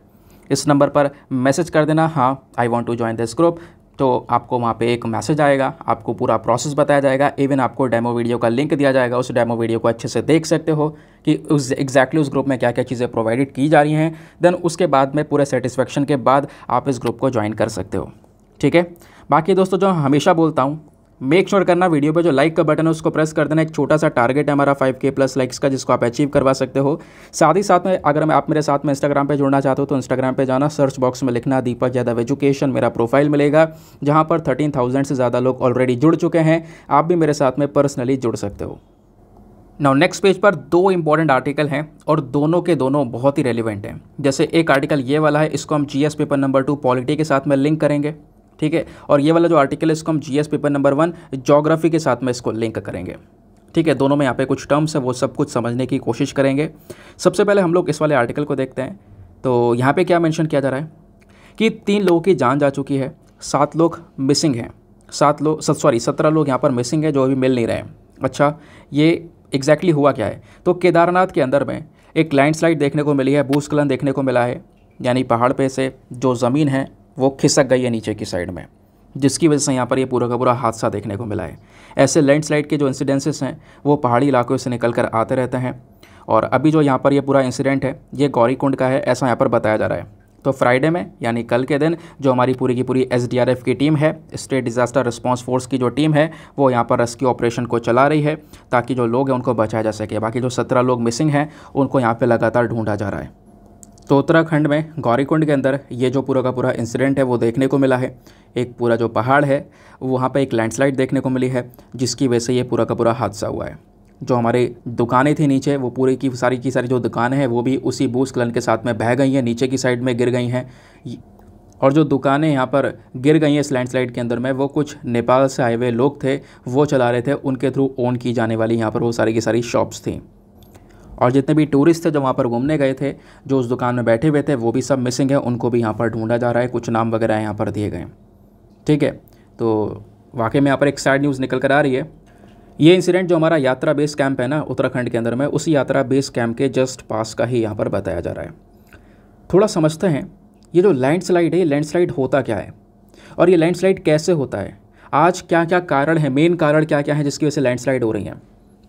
इस नंबर पर मैसेज कर देना हाँ I want to join this group तो आपको वहाँ पे एक मैसेज आएगा आपको पूरा प्रोसेस बताया जाएगा इवन आपको डेमो वीडियो का लिंक दिया जाएगा उस डेमो वीडियो को अच्छे से देख सकते हो कि उस एग्जैक्टली उस ग्रुप में क्या क्या चीज़ें प्रोवाइडेड की जा रही हैं देन उसके बाद में पूरे सेटिस्फेक्शन के बाद आप इस ग्रुप को ज्वाइन कर सकते हो ठीक है बाकी दोस्तों जो हमेशा बोलता हूँ मेक श्योर sure करना वीडियो पे जो लाइक का बटन है उसको प्रेस कर देना एक छोटा सा टारगेट है हमारा 5k प्लस लाइक्स का जिसको आप अचीव करवा सकते हो साथ ही साथ में अगर मैं आप मेरे साथ में इंस्टाग्राम पे जुड़ना चाहते हो तो इंस्टाग्राम पे जाना सर्च बॉक्स में लिखना दीपक यादव एजुकेशन मेरा प्रोफाइल मिलेगा जहाँ पर थर्टीन से ज़्यादा लोग ऑलरेडी जुड़ चुके हैं आप भी मेरे साथ में पर्सनली जुड़ सकते हो नाउ नेक्स्ट पेज पर दो इंपॉर्टेंट आर्टिकल हैं और दोनों के दोनों बहुत ही रेलिवेंट हैं जैसे एक आर्टिकल ये वाला है इसको हम G paper number two polity के साथ में लिंक करेंगे ठीक है और ये वाला जो आर्टिकल है इसको हम GS paper number one geography के साथ में इसको लिंक करेंगे ठीक है दोनों में यहाँ पे कुछ टर्म्स है वो सब कुछ समझने की कोशिश करेंगे सबसे पहले हम लोग इस वाले आर्टिकल को देखते हैं तो यहाँ पे क्या मेंशन किया जा रहा है कि तीन लोगों की जान जा चुकी है सात लोग मिसिंग हैं सात लोग सॉरी सत्रह लोग यहाँ पर मिसिंग हैं जो अभी मिल नहीं रहे हैं अच्छा ये एग्जैक्टली हुआ क्या है तो केदारनाथ के अंदर में एक लैंडस्लाइड देखने को मिली है भूस्खलन देखने को मिला है यानी पहाड़ पे से जो ज़मीन है वो खिसक गई है नीचे की साइड में जिसकी वजह से यहाँ पर ये पूरा का पूरा हादसा देखने को मिला है ऐसे लैंडस्लाइड के जो इंसिडेंसेस हैं वो पहाड़ी इलाकों से निकल कर आते रहते हैं और अभी जो यहाँ पर ये पूरा इंसिडेंट है ये गौरीकुंड का है ऐसा यहाँ पर बताया जा रहा है तो फ्राइडे में यानी कल के दिन जो हमारी पूरी की पूरी एस की टीम है स्टेट डिज़ास्टर रिस्पांस फोर्स की जो टीम है वो यहाँ पर रेस्क्यू ऑपरेशन को चला रही है ताकि जो लोग हैं उनको बचाया जा सके बाकी जो सत्रह लोग मिसिंग हैं उनको यहाँ पर लगातार ढूंढा जा रहा है तो उत्तराखंड में गौरीकुंड के अंदर ये जो पूरा का पूरा इंसिडेंट है वो देखने को मिला है एक पूरा जो पहाड़ है वहाँ पर एक लैंडस्लाइड देखने को मिली है जिसकी वजह से ये पूरा का पूरा हादसा हुआ है जो हमारे दुकानें थी नीचे वो पूरी की सारी की सारी जो दुकानें हैं वो भी उसी भूस्खलन के साथ में बह गई हैं नीचे की साइड में गिर गई हैं और जो दुकानें यहाँ पर गिर गई हैं इस लैंडस्लाइड के अंदर में वो कुछ नेपाल से आए हुए लोग थे वो चला रहे थे उनके थ्रू ओन की जाने वाली यहाँ पर वो सारी की सारी शॉप्स थी और जितने भी टूरिस्ट थे जो वहाँ पर घूमने गए थे जो उस दुकान में बैठे हुए थे वो भी सब मिसिंग है उनको भी यहाँ पर ढूंढा जा रहा है कुछ नाम वगैरह यहाँ पर दिए गए ठीक है तो वाकई में यहाँ पर एक सैड न्यूज़ निकल कर आ रही है ये इंसिडेंट जो हमारा यात्रा बेस कैंप है ना उत्तराखंड के अंदर में उसी यात्रा बेस कैंप के जस्ट पास का ही यहाँ पर बताया जा रहा है थोड़ा समझते हैं ये जो लैंडस्लाइड है ये लैंडस्लाइड होता क्या है और ये लैंडस्लाइड कैसे होता है आज क्या क्या कारण है मेन कारण क्या क्या है जिसकी वजह से लैंडस्लाइड हो रही है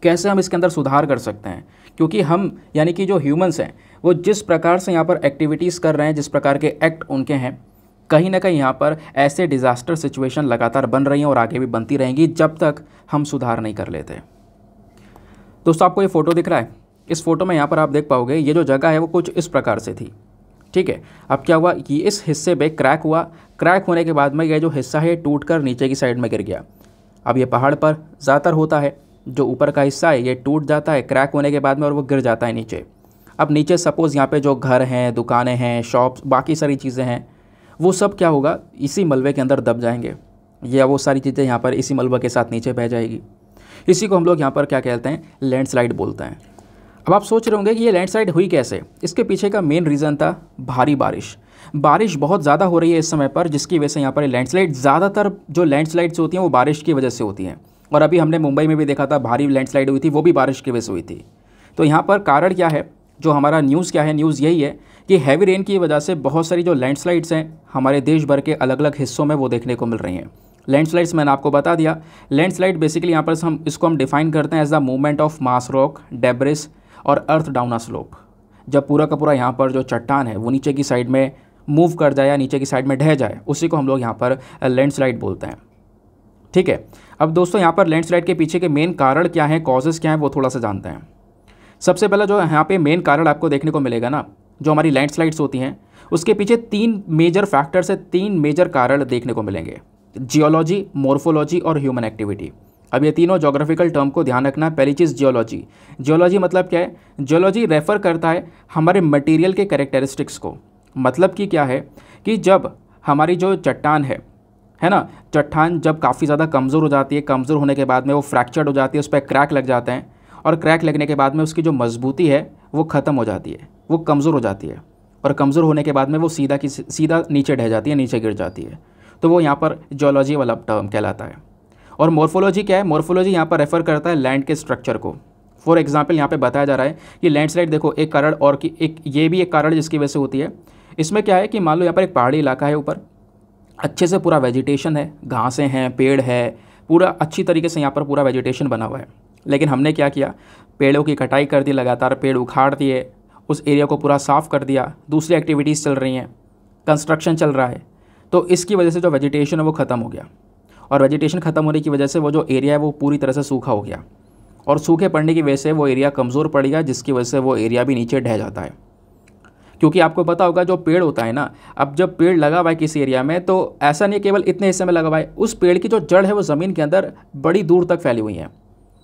कैसे हम इसके अंदर सुधार कर सकते हैं क्योंकि हम यानी कि जो ह्यूमंस हैं वो जिस प्रकार से यहाँ पर एक्टिविटीज़ कर रहे हैं जिस प्रकार के एक्ट उनके हैं कहीं ना कहीं यहाँ पर ऐसे डिज़ास्टर सिचुएशन लगातार बन रही हैं और आगे भी बनती रहेंगी जब तक हम सुधार नहीं कर लेते दोस्तों आपको ये फ़ोटो दिख रहा है इस फोटो में यहाँ पर आप देख पाओगे ये जो जगह है वो कुछ इस प्रकार से थी ठीक है अब क्या हुआ कि इस हिस्से पे क्रैक हुआ क्रैक होने के बाद में यह जो हिस्सा है टूट कर नीचे की साइड में गिर गया अब ये पहाड़ पर ज़्यादातर होता है जो ऊपर का हिस्सा है ये टूट जाता है क्रैक होने के बाद में और वो गिर जाता है नीचे अब नीचे सपोज़ यहाँ पे जो घर हैं दुकानें हैं शॉप्स बाकी सारी चीज़ें हैं वो सब क्या होगा इसी मलबे के अंदर दब जाएंगे या वो सारी चीज़ें यहाँ पर इसी मलबे के साथ नीचे बह जाएगी इसी को हम लोग यहाँ पर क्या कहते हैं लैंडस्लाइड बोलते हैं अब आप सोच रहे होंगे कि ये लैंडस्लाइड हुई कैसे इसके पीछे का मेन रीज़न था भारी बारिश बारिश बहुत ज़्यादा हो रही है इस समय पर जिसकी वजह से यहाँ पर लैंडस्लाइड ज़्यादातर जो लैंडस्लाइड्स होती हैं वो बारिश की वजह से होती हैं और अभी हमने मुंबई में भी देखा था भारी लैंडस्लाइड हुई थी वो भी बारिश की वजह से हुई थी तो यहाँ पर कारण क्या है जो हमारा न्यूज़ क्या है न्यूज़ यही है कि हैवी रेन की वजह से बहुत सारी जो लैंडस्लाइड्स हैं हमारे देश भर के अलग अलग हिस्सों में वो देखने को मिल रही हैं लैंडस्लाइड्स मैंने आपको बता दिया लैंडस्लाइड बेसिकली यहाँ पर हम इसको हम डिफाइन करते हैं as the movement of mass rock debris और अर्थ डाउन अ स्लोप जब पूरा का पूरा यहाँ पर जो चट्टान है वो नीचे की साइड में मूव कर जाए या नीचे की साइड में ढह जाए उसी को हम लोग यहाँ पर लैंडस्लाइड बोलते हैं ठीक है अब दोस्तों यहाँ पर लैंडस्लाइड के पीछे के मेन कारण क्या हैं कॉजेज़ क्या हैं वो थोड़ा सा जानते हैं सबसे पहला जो यहाँ पे मेन कारण आपको देखने को मिलेगा ना जो हमारी लैंडस्लाइड्स होती हैं उसके पीछे तीन मेजर फैक्टर्स है तीन मेजर कारण देखने को मिलेंगे जियोलॉजी मोर्फोलॉजी और ह्यूमन एक्टिविटी अब ये तीनों जोग्राफिकल टर्म को ध्यान रखना है पहली चीज़ जियोलॉजी जियोलॉजी मतलब क्या है जियोलॉजी रेफर करता है हमारे मटेरियल के करेक्टरिस्टिक्स को मतलब कि क्या है कि जब हमारी जो चट्टान है है ना चट्टान जब काफ़ी ज़्यादा कमज़ोर हो जाती है कमज़ोर होने के बाद में वो फ्रैक्चर्ड हो जाती है उस पर क्रैक लग जाते हैं और क्रैक लगने के बाद में उसकी जो मजबूती है वो ख़त्म हो जाती है वो कमज़ोर हो जाती है और कमज़ोर होने के बाद में वो सीधा की सीधा नीचे ढह जाती है नीचे गिर जाती है तो वो यहाँ पर जोलॉजी वाला टर्म कहलाता है और मोर्फोलॉजी क्या है मोर्फोलॉजी यहाँ पर रेफ़र करता है लैंड के स्ट्रक्चर को फॉर एग्जाम्पल यहाँ पे बताया जा रहा है कि लैंडस्लाइड देखो एक करड़ और कि एक ये भी एक कारण जिसकी वजह से होती है इसमें क्या है कि मान लो यहाँ पर एक पहाड़ी इलाका है ऊपर अच्छे से पूरा वेजिटेशन है घासें हैं पेड़ है पूरा अच्छी तरीके से यहाँ पर पूरा वेजिटेशन बना हुआ है लेकिन हमने क्या किया पेड़ों की कटाई कर दी लगातार पेड़ उखाड़ दिए उस एरिया को पूरा साफ़ कर दिया दूसरी एक्टिविटीज़ चल रही हैं कंस्ट्रक्शन चल रहा है तो इसकी वजह से जो वेजिटेशन है वो ख़त्म हो गया और वेजिटेशन ख़त्म होने की वजह से वो जो एरिया है वो पूरी तरह से सूखा हो गया और सूखे पड़ने की वजह से वो एरिया कमज़ोर पड़ गया जिसकी वजह से वो एरिया भी नीचे ढह जाता है क्योंकि आपको पता होगा जो पेड़ होता है ना अब जब पेड़ लगा हुआ है किसी एरिया में तो ऐसा नहीं केवल इतने हिस्से में लगा हुआ है उस पेड़ की जो जड़ है वो ज़मीन के अंदर बड़ी दूर तक फैली हुई हैं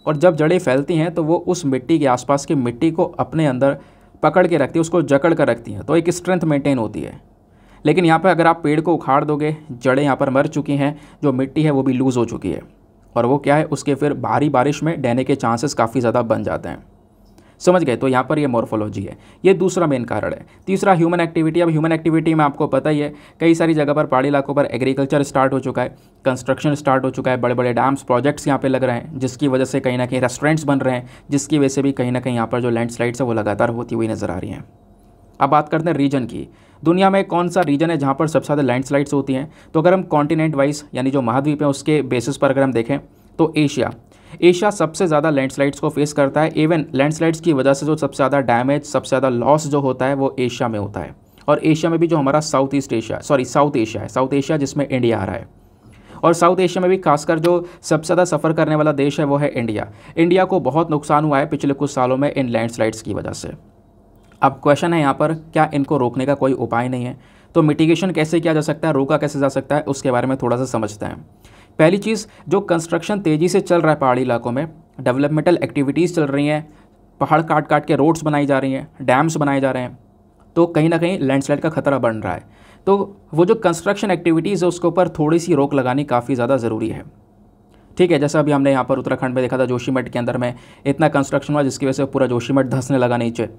और जब जड़ें फैलती हैं तो वो उस मिट्टी के आसपास की मिट्टी को अपने अंदर पकड़ के रखती है उसको जकड़ कर रखती हैं तो एक स्ट्रेंथ मेंटेन होती है लेकिन यहाँ पर अगर आप पेड़ को उखाड़ दोगे जड़ें यहाँ पर मर चुकी हैं जो मिट्टी है वो भी लूज़ हो चुकी है और वो क्या है उसके फिर भारी बारिश में डहने के चांसेस काफ़ी ज़्यादा बन जाते हैं समझ गए तो यहाँ पर ये मॉर्फोलॉजी है ये दूसरा मेन कारण है तीसरा ह्यूमन एक्टिविटी अब ह्यूमन एक्टिविटी में आपको पता ही है कई सारी जगह पर पहाड़ी इलाकों पर एग्रीकल्चर स्टार्ट हो चुका है कंस्ट्रक्शन स्टार्ट हो चुका है बड़े बड़े डैम्स प्रोजेक्ट्स यहाँ पर लग रहे हैं जिसकी वजह से कहीं ना कहीं रेस्टोरेंट्स बन रहे हैं जिसकी वजह से भी कहीं ना कहीं यहाँ पर जो लैंड है वो लगातार होती हुई नज़र आ रही हैं अब बात करते हैं रीजन की दुनिया में कौन सा रीजन है जहाँ पर सबसे ज़्यादा लैंडस्लाइड्स होती हैं तो अगर हम कॉन्टिनेंट वाइज यानी जो महाद्वीप है उसके बेसिस पर अगर हम देखें तो एशिया एशिया सबसे ज़्यादा लैंडस्लाइड्स को फेस करता है इवन लैंडस्लाइड्स की वजह से जो सबसे ज़्यादा डैमेज सबसे ज़्यादा लॉस जो होता है वो एशिया में होता है और एशिया में भी जो हमारा south east Asia sorry south Asia है साउथ एशिया जिसमें इंडिया आ रहा है और साउथ एशिया में भी खासकर जो सबसे ज़्यादा सफ़र करने वाला देश है वो है इंडिया इंडिया को बहुत नुकसान हुआ है पिछले कुछ सालों में इन लैंडस्लाइड्स की वजह से अब क्वेश्चन है यहाँ पर क्या इनको रोकने का कोई उपाय नहीं है तो मिटिगेशन कैसे किया जा सकता है रोका कैसे जा सकता है उसके बारे में थोड़ा सा समझते हैं पहली चीज़ जो कंस्ट्रक्शन तेज़ी से चल रहा है पहाड़ी इलाकों में डेवलपमेंटल एक्टिविटीज़ चल रही हैं पहाड़ काट काट के रोड्स बनाई जा रही हैं डैम्स बनाए जा रहे हैं तो कहीं ना कहीं लैंडस्लाइड का खतरा बन रहा है तो वो जो कंस्ट्रक्शन एक्टिविटीज़ है उसके ऊपर थोड़ी सी रोक लगानी काफ़ी ज़्यादा ज़रूरी है ठीक है जैसा अभी हमने यहाँ पर उत्तराखंड में देखा था जोशीमठ के अंदर में इतना कंस्ट्रक्शन हुआ जिसकी वजह से पूरा जोशीमठ धंसने लगा नीचे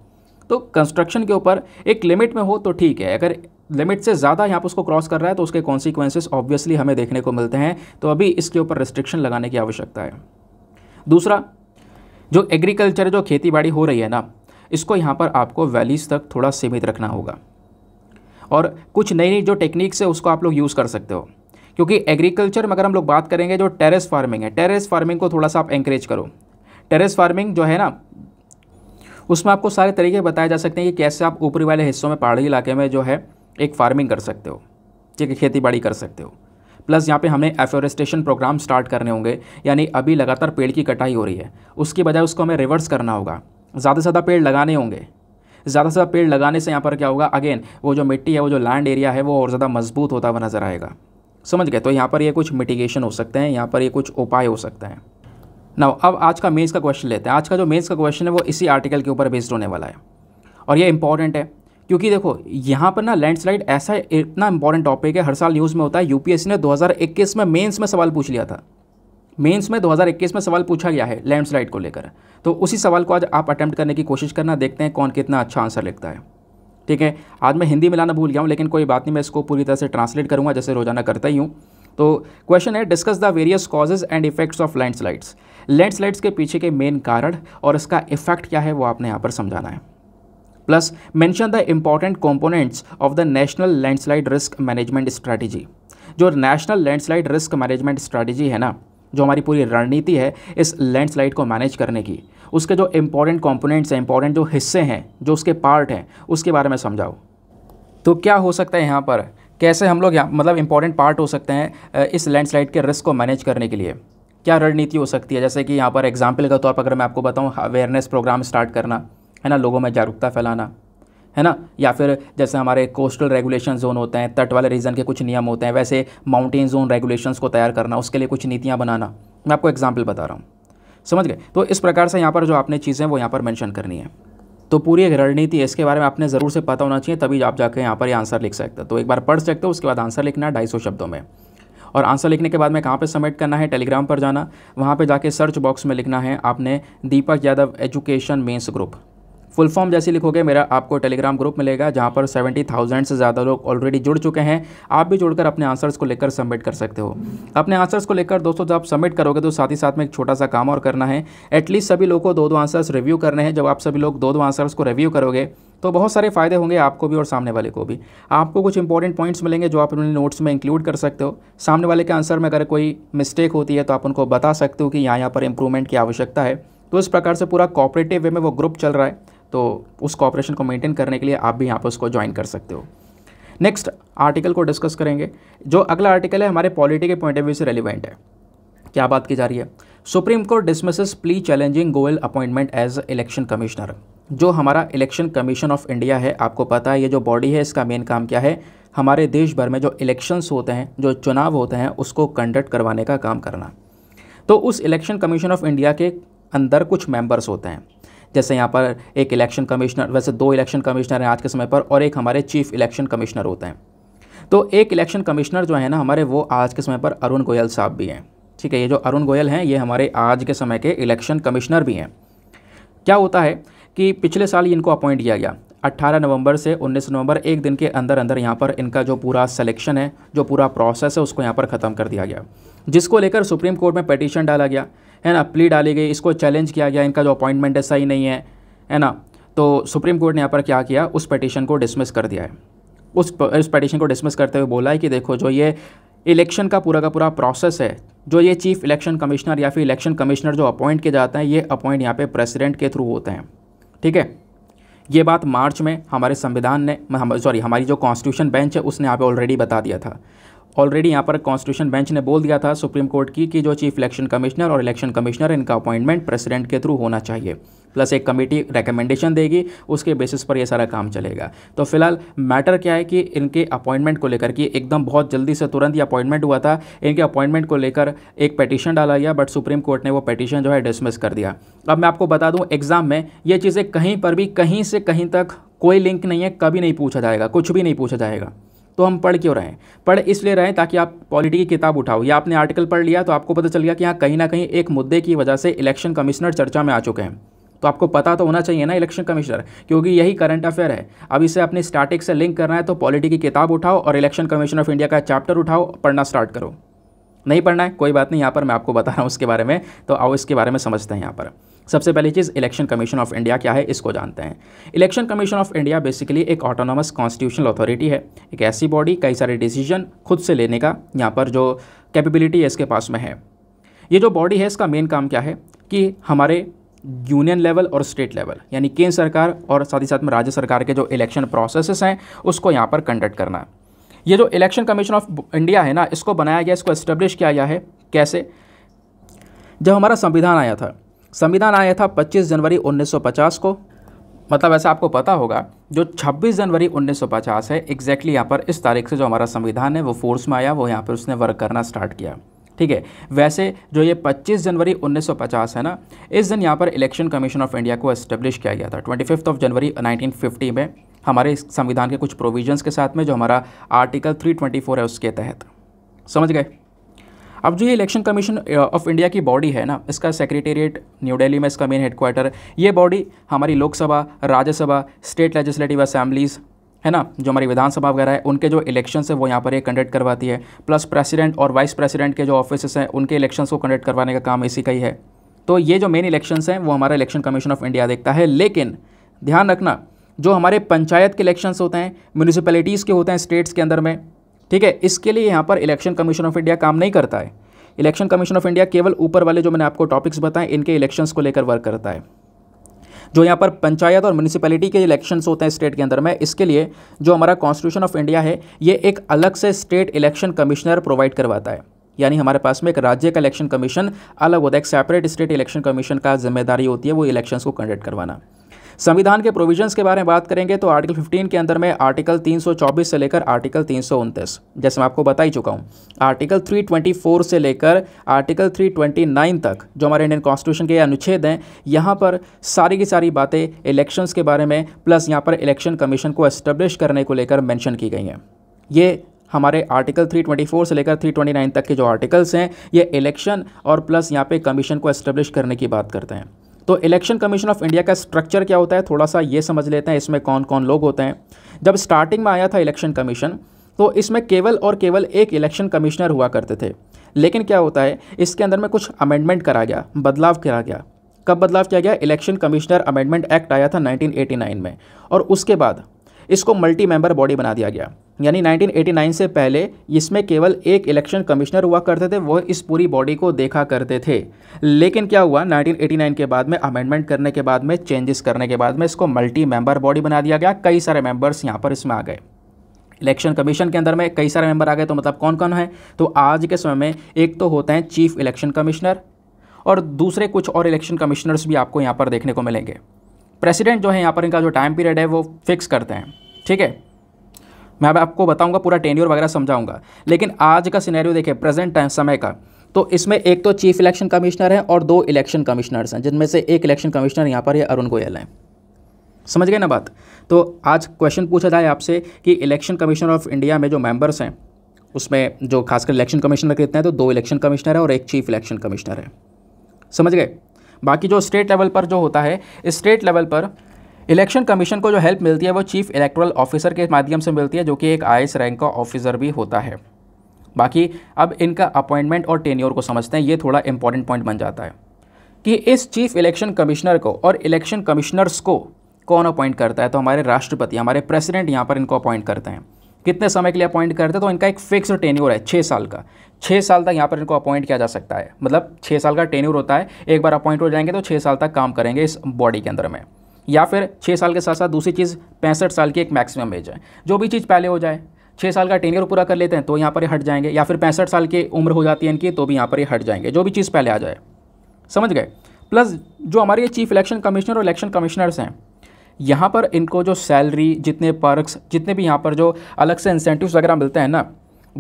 तो कंस्ट्रक्शन के ऊपर एक लिमिट में हो तो ठीक है अगर लिमिट से ज़्यादा यहाँ पर उसको क्रॉस कर रहा है तो उसके कॉन्सिक्वेंसेज ऑब्वियसली हमें देखने को मिलते हैं तो अभी इसके ऊपर रिस्ट्रिक्शन लगाने की आवश्यकता है दूसरा जो एग्रीकल्चर जो खेती बाड़ी हो रही है ना इसको यहाँ पर आपको वैलीज तक थोड़ा सीमित रखना होगा और कुछ नई नई जो टेक्निक्स है उसको आप लोग यूज़ कर सकते हो क्योंकि एग्रीकल्चर में अगर हम लोग बात करेंगे जो टेरेस फार्मिंग है टेरेस फार्मिंग को थोड़ा सा आप इंकरेज करो टेरेस फार्मिंग जो है ना उसमें आपको सारे तरीके बताए जा सकते हैं कि कैसे आप ऊपरी वाले हिस्सों में पहाड़ी इलाके में जो है एक फार्मिंग कर सकते हो ठीक है खेती बाड़ी कर सकते हो प्लस यहाँ पे हमें एफोरेस्टेशन प्रोग्राम स्टार्ट करने होंगे यानी अभी लगातार पेड़ की कटाई हो रही है उसके बजाय उसको हमें रिवर्स करना होगा ज़्यादा से ज़्यादा पेड़ लगाने होंगे ज़्यादा से ज़्यादा पेड़ लगाने से यहाँ पर क्या होगा अगेन वो जो मिट्टी है वो जो लैंड एरिया है वो और ज़्यादा मजबूत होता हुआ नज़र आएगा समझ गए तो यहाँ पर ये कुछ मिटिगेशन हो सकते हैं यहाँ पर ये कुछ उपाय हो सकते हैं ना अब आज का मेज़ का क्वेश्चन लेते हैं आज का जो मेज़ का क्वेश्चन है वो इसी आर्टिकल के ऊपर बेस्ड होने वाला है और ये इंपॉर्टेंट है क्योंकि देखो यहाँ पर ना लैंडस्लाइड ऐसा इतना इंपॉर्टेंट टॉपिक है हर साल न्यूज़ में होता है यूपीएससी ने 2021 में मेंस में सवाल पूछ लिया था मेंस में 2021 में सवाल पूछा गया है लैंडस्लाइड को लेकर तो उसी सवाल को आज आप अटैम्प्ट करने की कोशिश करना देखते हैं कौन कितना अच्छा आंसर लिखता है ठीक है आज मैं हिंदी मिलाना भूल गया हूँ लेकिन कोई बात नहीं मैं इसको पूरी तरह से ट्रांसलेट करूँगा जैसे रोजाना करता ही हूँ तो क्वेश्चन है discuss the various causes and effects of landslides landslides के पीछे के मेन कारण और इसका इफेक्ट क्या है वो आपने यहाँ पर समझाना है plus mention the important components of the national landslide risk management strategy जो national landslide risk management strategy है ना जो हमारी पूरी रणनीति है इस लैंडस्लाइड को मैनेज करने की उसके जो इम्पॉर्टेंट कॉम्पोनेंट्स हैं इम्पॉर्टेंट जो हिस्से हैं जो उसके पार्ट हैं उसके बारे में समझाओ तो क्या हो सकता है यहाँ पर कैसे हम लोग यहाँ मतलब इंपॉर्टेंट पार्ट हो सकते हैं इस लैंडस्लाइड के रिस्क को मैनेज करने के लिए क्या रणनीति हो सकती है जैसे कि यहाँ पर एग्जाम्पल के तौर पर अगर मैं आपको बताऊँ अवेयरनेस प्रोग्राम स्टार्ट करना है ना लोगों में जागरूकता फैलाना है ना या फिर जैसे हमारे कोस्टल रेगुलेशन जोन होते हैं तट वाले रीजन के कुछ नियम होते हैं वैसे माउंटेन जोन रेगुलेशंस को तैयार करना उसके लिए कुछ नीतियाँ बनाना मैं आपको एग्जाम्पल बता रहा हूँ समझ गए तो इस प्रकार से यहाँ पर जो आपने चीज़ें वो यहाँ पर मैंशन करनी है तो पूरी एक रणनीति है इसके बारे में आपने ज़रूर से पता होना चाहिए तभी आप जाकर यहाँ पर ये आंसर लिख सकते हो तो एक बार पढ़ सकते हो उसके बाद आंसर लिखना है ढाई सौ शब्दों में और आंसर लिखने के बाद में कहाँ पे सबमिट करना है टेलीग्राम पर जाना वहाँ पे जाके सर्च बॉक्स में लिखना है आपने Deepak Yadav education mains group full form जैसे लिखोगे मेरा आपको टेलीग्राम ग्रुप मिलेगा जहाँ पर सेवेंटी थाउजेंड से ज़्यादा लोग ऑलरेडी जुड़ चुके हैं आप भी जुड़कर अपने आंसर्स को लेकर सबमिट कर सकते हो अपने आंसर्स को लेकर दोस्तों जब आप सबमिट करोगे तो साथ ही साथ में एक छोटा सा काम और करना है एटलीस्ट सभी लोगों को दो दो आंसर्स रिव्यू करने हैं जब आप सभी लोग दो दो आंसर्स को रिव्यू करोगे तो बहुत सारे फ़ायदे होंगे आपको भी और सामने वाले को भी आपको कुछ इंपॉर्टेंट पॉइंट्स मिलेंगे जो आप अपने नोट्स में इंक्लूड कर सकते हो सामने वाले के आंसर में अगर कोई मिस्टेक होती है तो आप उनको बता सकते हो कि यहाँ यहाँ पर इंप्रूवमेंट की आवश्यकता है तो इस प्रकार से पूरा कॉपरेटिव वे में वो ग्रुप चल रहा है तो उस कॉपरेशन को मेंटेन करने के लिए आप भी यहाँ पर उसको ज्वाइन कर सकते हो नेक्स्ट आर्टिकल को डिस्कस करेंगे जो अगला आर्टिकल है हमारे पॉलिटी के पॉइंट ऑफ व्यू से रेलिवेंट है क्या बात की जा रही है supreme court dismisses plea challenging Goel appointment as election commissioner जो हमारा इलेक्शन कमीशन ऑफ इंडिया है आपको पता है ये जो बॉडी है इसका मेन काम क्या है हमारे देश भर में जो इलेक्शंस होते हैं जो चुनाव होते हैं उसको कंडक्ट करवाने का काम करना तो उस इलेक्शन कमीशन ऑफ इंडिया के अंदर कुछ मेंबर्स होते हैं जैसे यहाँ पर एक इलेक्शन कमिश्नर वैसे दो इलेक्शन कमिश्नर हैं आज के समय पर और एक हमारे चीफ इलेक्शन कमिश्नर होते हैं तो एक इलेक्शन कमिश्नर जो है ना हमारे वो आज के समय पर अरुण गोयल साहब भी हैं ठीक है ये जो अरुण गोयल हैं ये हमारे आज के समय के इलेक्शन कमिश्नर भी हैं क्या होता है कि पिछले साल इनको अपॉइंट किया गया 18 नवंबर से 19 नवंबर एक दिन के अंदर अंदर यहाँ पर इनका जो पूरा सिलेक्शन है जो पूरा प्रोसेस है उसको यहाँ पर ख़त्म कर दिया गया जिसको लेकर सुप्रीम कोर्ट में पटिशन डाला गया है ना प्ली डाली गई इसको चैलेंज किया गया इनका जो अपॉइंटमेंट है सही नहीं है है ना तो सुप्रीम कोर्ट ने यहाँ पर क्या किया उस पटिशन को डिसमिस कर दिया है उस इस पटिशन को डिसमिस करते हुए बोला है कि देखो जो ये इलेक्शन का पूरा का पूरा प्रोसेस है जो ये चीफ इलेक्शन कमिश्नर या फिर इलेक्शन कमिश्नर जो अपॉइंट किए जाते हैं ये अपॉइंट यहाँ पे प्रेसिडेंट के थ्रू होते हैं ठीक है ये बात मार्च में हमारे संविधान ने हम, सॉरी हमारी जो कॉन्स्टिट्यूशन बेंच है उसने यहाँ पे ऑलरेडी बता दिया था ऑलरेडी यहाँ पर कॉन्स्टिट्यूशन बेंच ने बोल दिया था सुप्रीम कोर्ट की कि जो चीफ इलेक्शन कमिश्नर और इलेक्शन कमिश्नर इनका अपॉइंटमेंट प्रेसिडेंट के थ्रू होना चाहिए प्लस एक कमेटी रेकमेंडेशन देगी उसके बेसिस पर ये सारा काम चलेगा तो फिलहाल मैटर क्या है कि इनके अपॉइंटमेंट को लेकर कि एकदम बहुत जल्दी से तुरंत ही अपॉइंटमेंट हुआ था इनके अपॉइंटमेंट को लेकर एक पटिशन डाला गया बट सुप्रीम कोर्ट ने वो पटिशन जो है डिसमिस कर दिया अब मैं आपको बता दूँ एग्ज़ाम में ये चीज़ें कहीं पर भी कहीं से कहीं तक कोई लिंक नहीं है कभी नहीं पूछा जाएगा कुछ भी नहीं पूछा जाएगा तो हम पढ़ क्यों रहे पढ़ इसलिए रहे ताकि आप पॉलिटी की किताब उठाओ या आपने आर्टिकल पढ़ लिया तो आपको पता चल गया कि यहाँ कहीं ना कहीं एक मुद्दे की वजह से इलेक्शन कमिश्नर चर्चा में आ चुके हैं तो आपको पता तो होना चाहिए ना इलेक्शन कमिश्नर क्योंकि यही करंट अफेयर है अब इसे अपने स्टार्टिंग से लिंक करना है तो पॉलिटी की किताब उठाओ और इलेक्शन कमीशन ऑफ इंडिया का चैप्टर उठाओ पढ़ना स्टार्ट करो नहीं पढ़ना है कोई बात नहीं यहाँ पर मैं आपको बता रहा हूँ उसके बारे में तो आओ इसके बारे में समझते हैं यहाँ पर सबसे पहली चीज़ इलेक्शन कमीशन ऑफ इंडिया क्या है इसको जानते हैं election commission of India basically एक ऑटोनॉमस कॉन्स्टिट्यूशनल अथॉरिटी है एक ऐसी बॉडी कई सारे डिसीजन खुद से लेने का यहाँ पर जो कैपेबिलिटी है इसके पास में है ये जो बॉडी है इसका मेन काम क्या है कि हमारे यूनियन लेवल और स्टेट लेवल यानी केंद्र सरकार और साथ ही साथ में राज्य सरकार के जो इलेक्शन प्रोसेसेस हैं उसको यहाँ पर कंडक्ट करना ये जो इलेक्शन कमीशन ऑफ इंडिया है ना इसको बनाया गया इसको इस्टेब्लिश किया गया है कैसे जब हमारा संविधान आया था संविधान आया था 25 जनवरी 1950 को मतलब ऐसा आपको पता होगा जो 26 जनवरी 1950 है एग्जैक्टली यहाँ पर इस तारीख से जो हमारा संविधान है वो फोर्स में आया वो यहाँ पर उसने वर्क करना स्टार्ट किया ठीक है वैसे जो ये 25 जनवरी 1950 है ना इस दिन यहाँ पर इलेक्शन कमीशन ऑफ इंडिया को एस्टेब्लिश किया गया था ट्वेंटी ऑफ जनवरी नाइनटीन में हमारे संविधान के कुछ प्रोविजन के साथ में जो हमारा आर्टिकल थ्री है उसके तहत समझ गए अब जो ये इलेक्शन कमीशन ऑफ इंडिया की बॉडी है ना इसका सेक्रेटेरिएट न्यू दिल्ली में इसका मेन हेडक्वार्टर ये बॉडी हमारी Lok Sabha Rajya Sabha state legislative assemblies है ना जो हमारी विधानसभा वगैरह है उनके जो इलेक्शंस है वो यहाँ पर ये कंडक्ट करवाती है प्लस प्रेसिडेंट और वाइस प्रेसिडेंट के जो ऑफिस हैं उनके इलेक्शंस को कंडक्ट करवाने का काम इसी का ही है तो ये जो मेन इलेक्शंस हैं वो हमारा इलेक्शन कमीशन ऑफ इंडिया देखता है लेकिन ध्यान रखना जो हमारे पंचायत के इलेक्शंस होते हैं म्यूनिसिपैलिटीज़ के होते हैं स्टेट्स के अंदर में ठीक है इसके लिए यहाँ पर इलेक्शन कमीशन ऑफ इंडिया काम नहीं करता है इलेक्शन कमीशन ऑफ इंडिया केवल ऊपर वाले जो मैंने आपको टॉपिक्स बताएं इनके इलेक्शंस को लेकर वर्क करता है जो यहाँ पर पंचायत और म्यूनसिपैलिटी के इलेक्शंस होते हैं स्टेट के अंदर में इसके लिए जो हमारा कॉन्स्टिट्यूशन ऑफ इंडिया है ये एक अलग से स्टेट इलेक्शन कमिश्नर प्रोवाइड करवाता है यानी हमारे पास में एक राज्य का इलेक्शन कमीशन अलग होता है एक सेपरेट स्टेट इलेक्शन कमीशन का जिम्मेदारी होती है वो इलेक्शंस को कंडक्ट करवाना संविधान के प्रोविजंस के बारे में बात करेंगे तो आर्टिकल 15 के अंदर में आर्टिकल 324 से लेकर आर्टिकल तीन जैसे मैं आपको बता ही चुका हूँ आर्टिकल 324 से लेकर आर्टिकल 329 तक जो हमारे इंडियन कॉन्स्टिट्यूशन के अनुच्छेद हैं यहाँ पर सारी की सारी बातें इलेक्शंस के बारे में प्लस यहाँ पर इलेक्शन कमीशन को एस्टेब्लिश करने को लेकर मैंशन की गई हैं ये हमारे आर्टिकल 324 से लेकर 329 तक के जो आर्टिकल्स हैं ये इलेक्शन और प्लस यहाँ पे कमीशन को एस्टेब्लिश करने की बात करते हैं तो इलेक्शन कमीशन ऑफ इंडिया का स्ट्रक्चर क्या होता है थोड़ा सा ये समझ लेते हैं इसमें कौन कौन लोग होते हैं जब स्टार्टिंग में आया था इलेक्शन कमीशन तो इसमें केवल और केवल एक इलेक्शन कमिश्नर हुआ करते थे लेकिन क्या होता है इसके अंदर में कुछ अमेंडमेंट करा गया बदलाव करा गया कब बदलाव किया गया इलेक्शन कमिश्नर अमेंडमेंट एक्ट आया था 1989 में और उसके बाद इसको मल्टी मेंबर बॉडी बना दिया गया यानी 1989 से पहले इसमें केवल एक इलेक्शन कमिश्नर हुआ करते थे वो इस पूरी बॉडी को देखा करते थे लेकिन क्या हुआ 1989 के बाद में अमेंडमेंट करने के बाद में चेंजेस करने के बाद में इसको मल्टी मेंबर बॉडी बना दिया गया कई सारे मेंबर्स यहाँ पर इसमें आ गए इलेक्शन कमीशन के अंदर में कई सारे मेंबर आ गए तो मतलब कौन कौन है तो आज के समय में एक तो होते हैं चीफ इलेक्शन कमिश्नर और दूसरे कुछ और इलेक्शन कमिश्नर्स भी आपको यहाँ पर देखने को मिलेंगे प्रेसिडेंट जो है यहाँ पर इनका जो टाइम पीरियड है वो फिक्स करते हैं ठीक है मैं अब आपको बताऊंगा पूरा टेन्योर वगैरह समझाऊंगा लेकिन आज का सिनेरियो देखिए प्रेजेंट टाइम समय का तो इसमें एक तो चीफ इलेक्शन कमिश्नर हैं और दो इलेक्शन कमिश्नर्स हैं जिनमें से एक इलेक्शन कमिश्नर यहाँ पर है अरुण गोयल हैं समझ गए ना बात तो आज क्वेश्चन पूछा जाए आपसे कि इलेक्शन कमिश्नर ऑफ इंडिया में जो मेंबर्स हैं उसमें जो खासकर इलेक्शन कमिश्नर कितने हैं तो दो इलेक्शन कमिश्नर है और एक चीफ इलेक्शन कमिश्नर है समझ गए बाकी जो स्टेट लेवल पर जो होता है स्टेट लेवल पर इलेक्शन कमीशन को जो हेल्प मिलती है वो चीफ इलेक्ट्रल ऑफिसर के माध्यम से मिलती है जो कि एक आई रैंक का ऑफिसर भी होता है बाकी अब इनका अपॉइंटमेंट और टेन्योर को समझते हैं ये थोड़ा इंपॉर्टेंट पॉइंट बन जाता है कि इस चीफ इलेक्शन कमिश्नर को और इलेक्शन कमिश्नर्स को कौन अपॉइंट करता है तो हमारे राष्ट्रपति हमारे प्रेसिडेंट यहाँ पर इनको अपॉइंट करते हैं कितने समय के लिए अपॉइंट करते हैं तो इनका एक फिक्स टेन्योर है छः साल का छः साल तक यहाँ पर इनको अपॉइंट किया जा सकता है मतलब छः साल का टेन्यूर होता है एक बार अपॉइंट हो जाएंगे तो छः साल तक काम करेंगे इस बॉडी के अंदर में या फिर छः साल के साथ साथ दूसरी चीज़ पैंसठ साल की एक मैक्सिमम एज है जो भी चीज़ पहले हो जाए छः साल का टेन्यूर पूरा कर लेते हैं तो यहाँ पर हट जाएंगे या फिर पैंसठ साल की उम्र हो जाती है इनकी तो भी यहाँ पर हट जाएंगे जो भी चीज़ पहले आ जाए समझ गए प्लस जो हमारे ये चीफ इलेक्शन कमिश्नर और इलेक्शन कमिश्नर्स हैं यहाँ पर इनको जो सैलरी जितने पर्क्स जितने भी यहाँ पर जो अलग से इंसेंटिव्स वगैरह मिलते हैं ना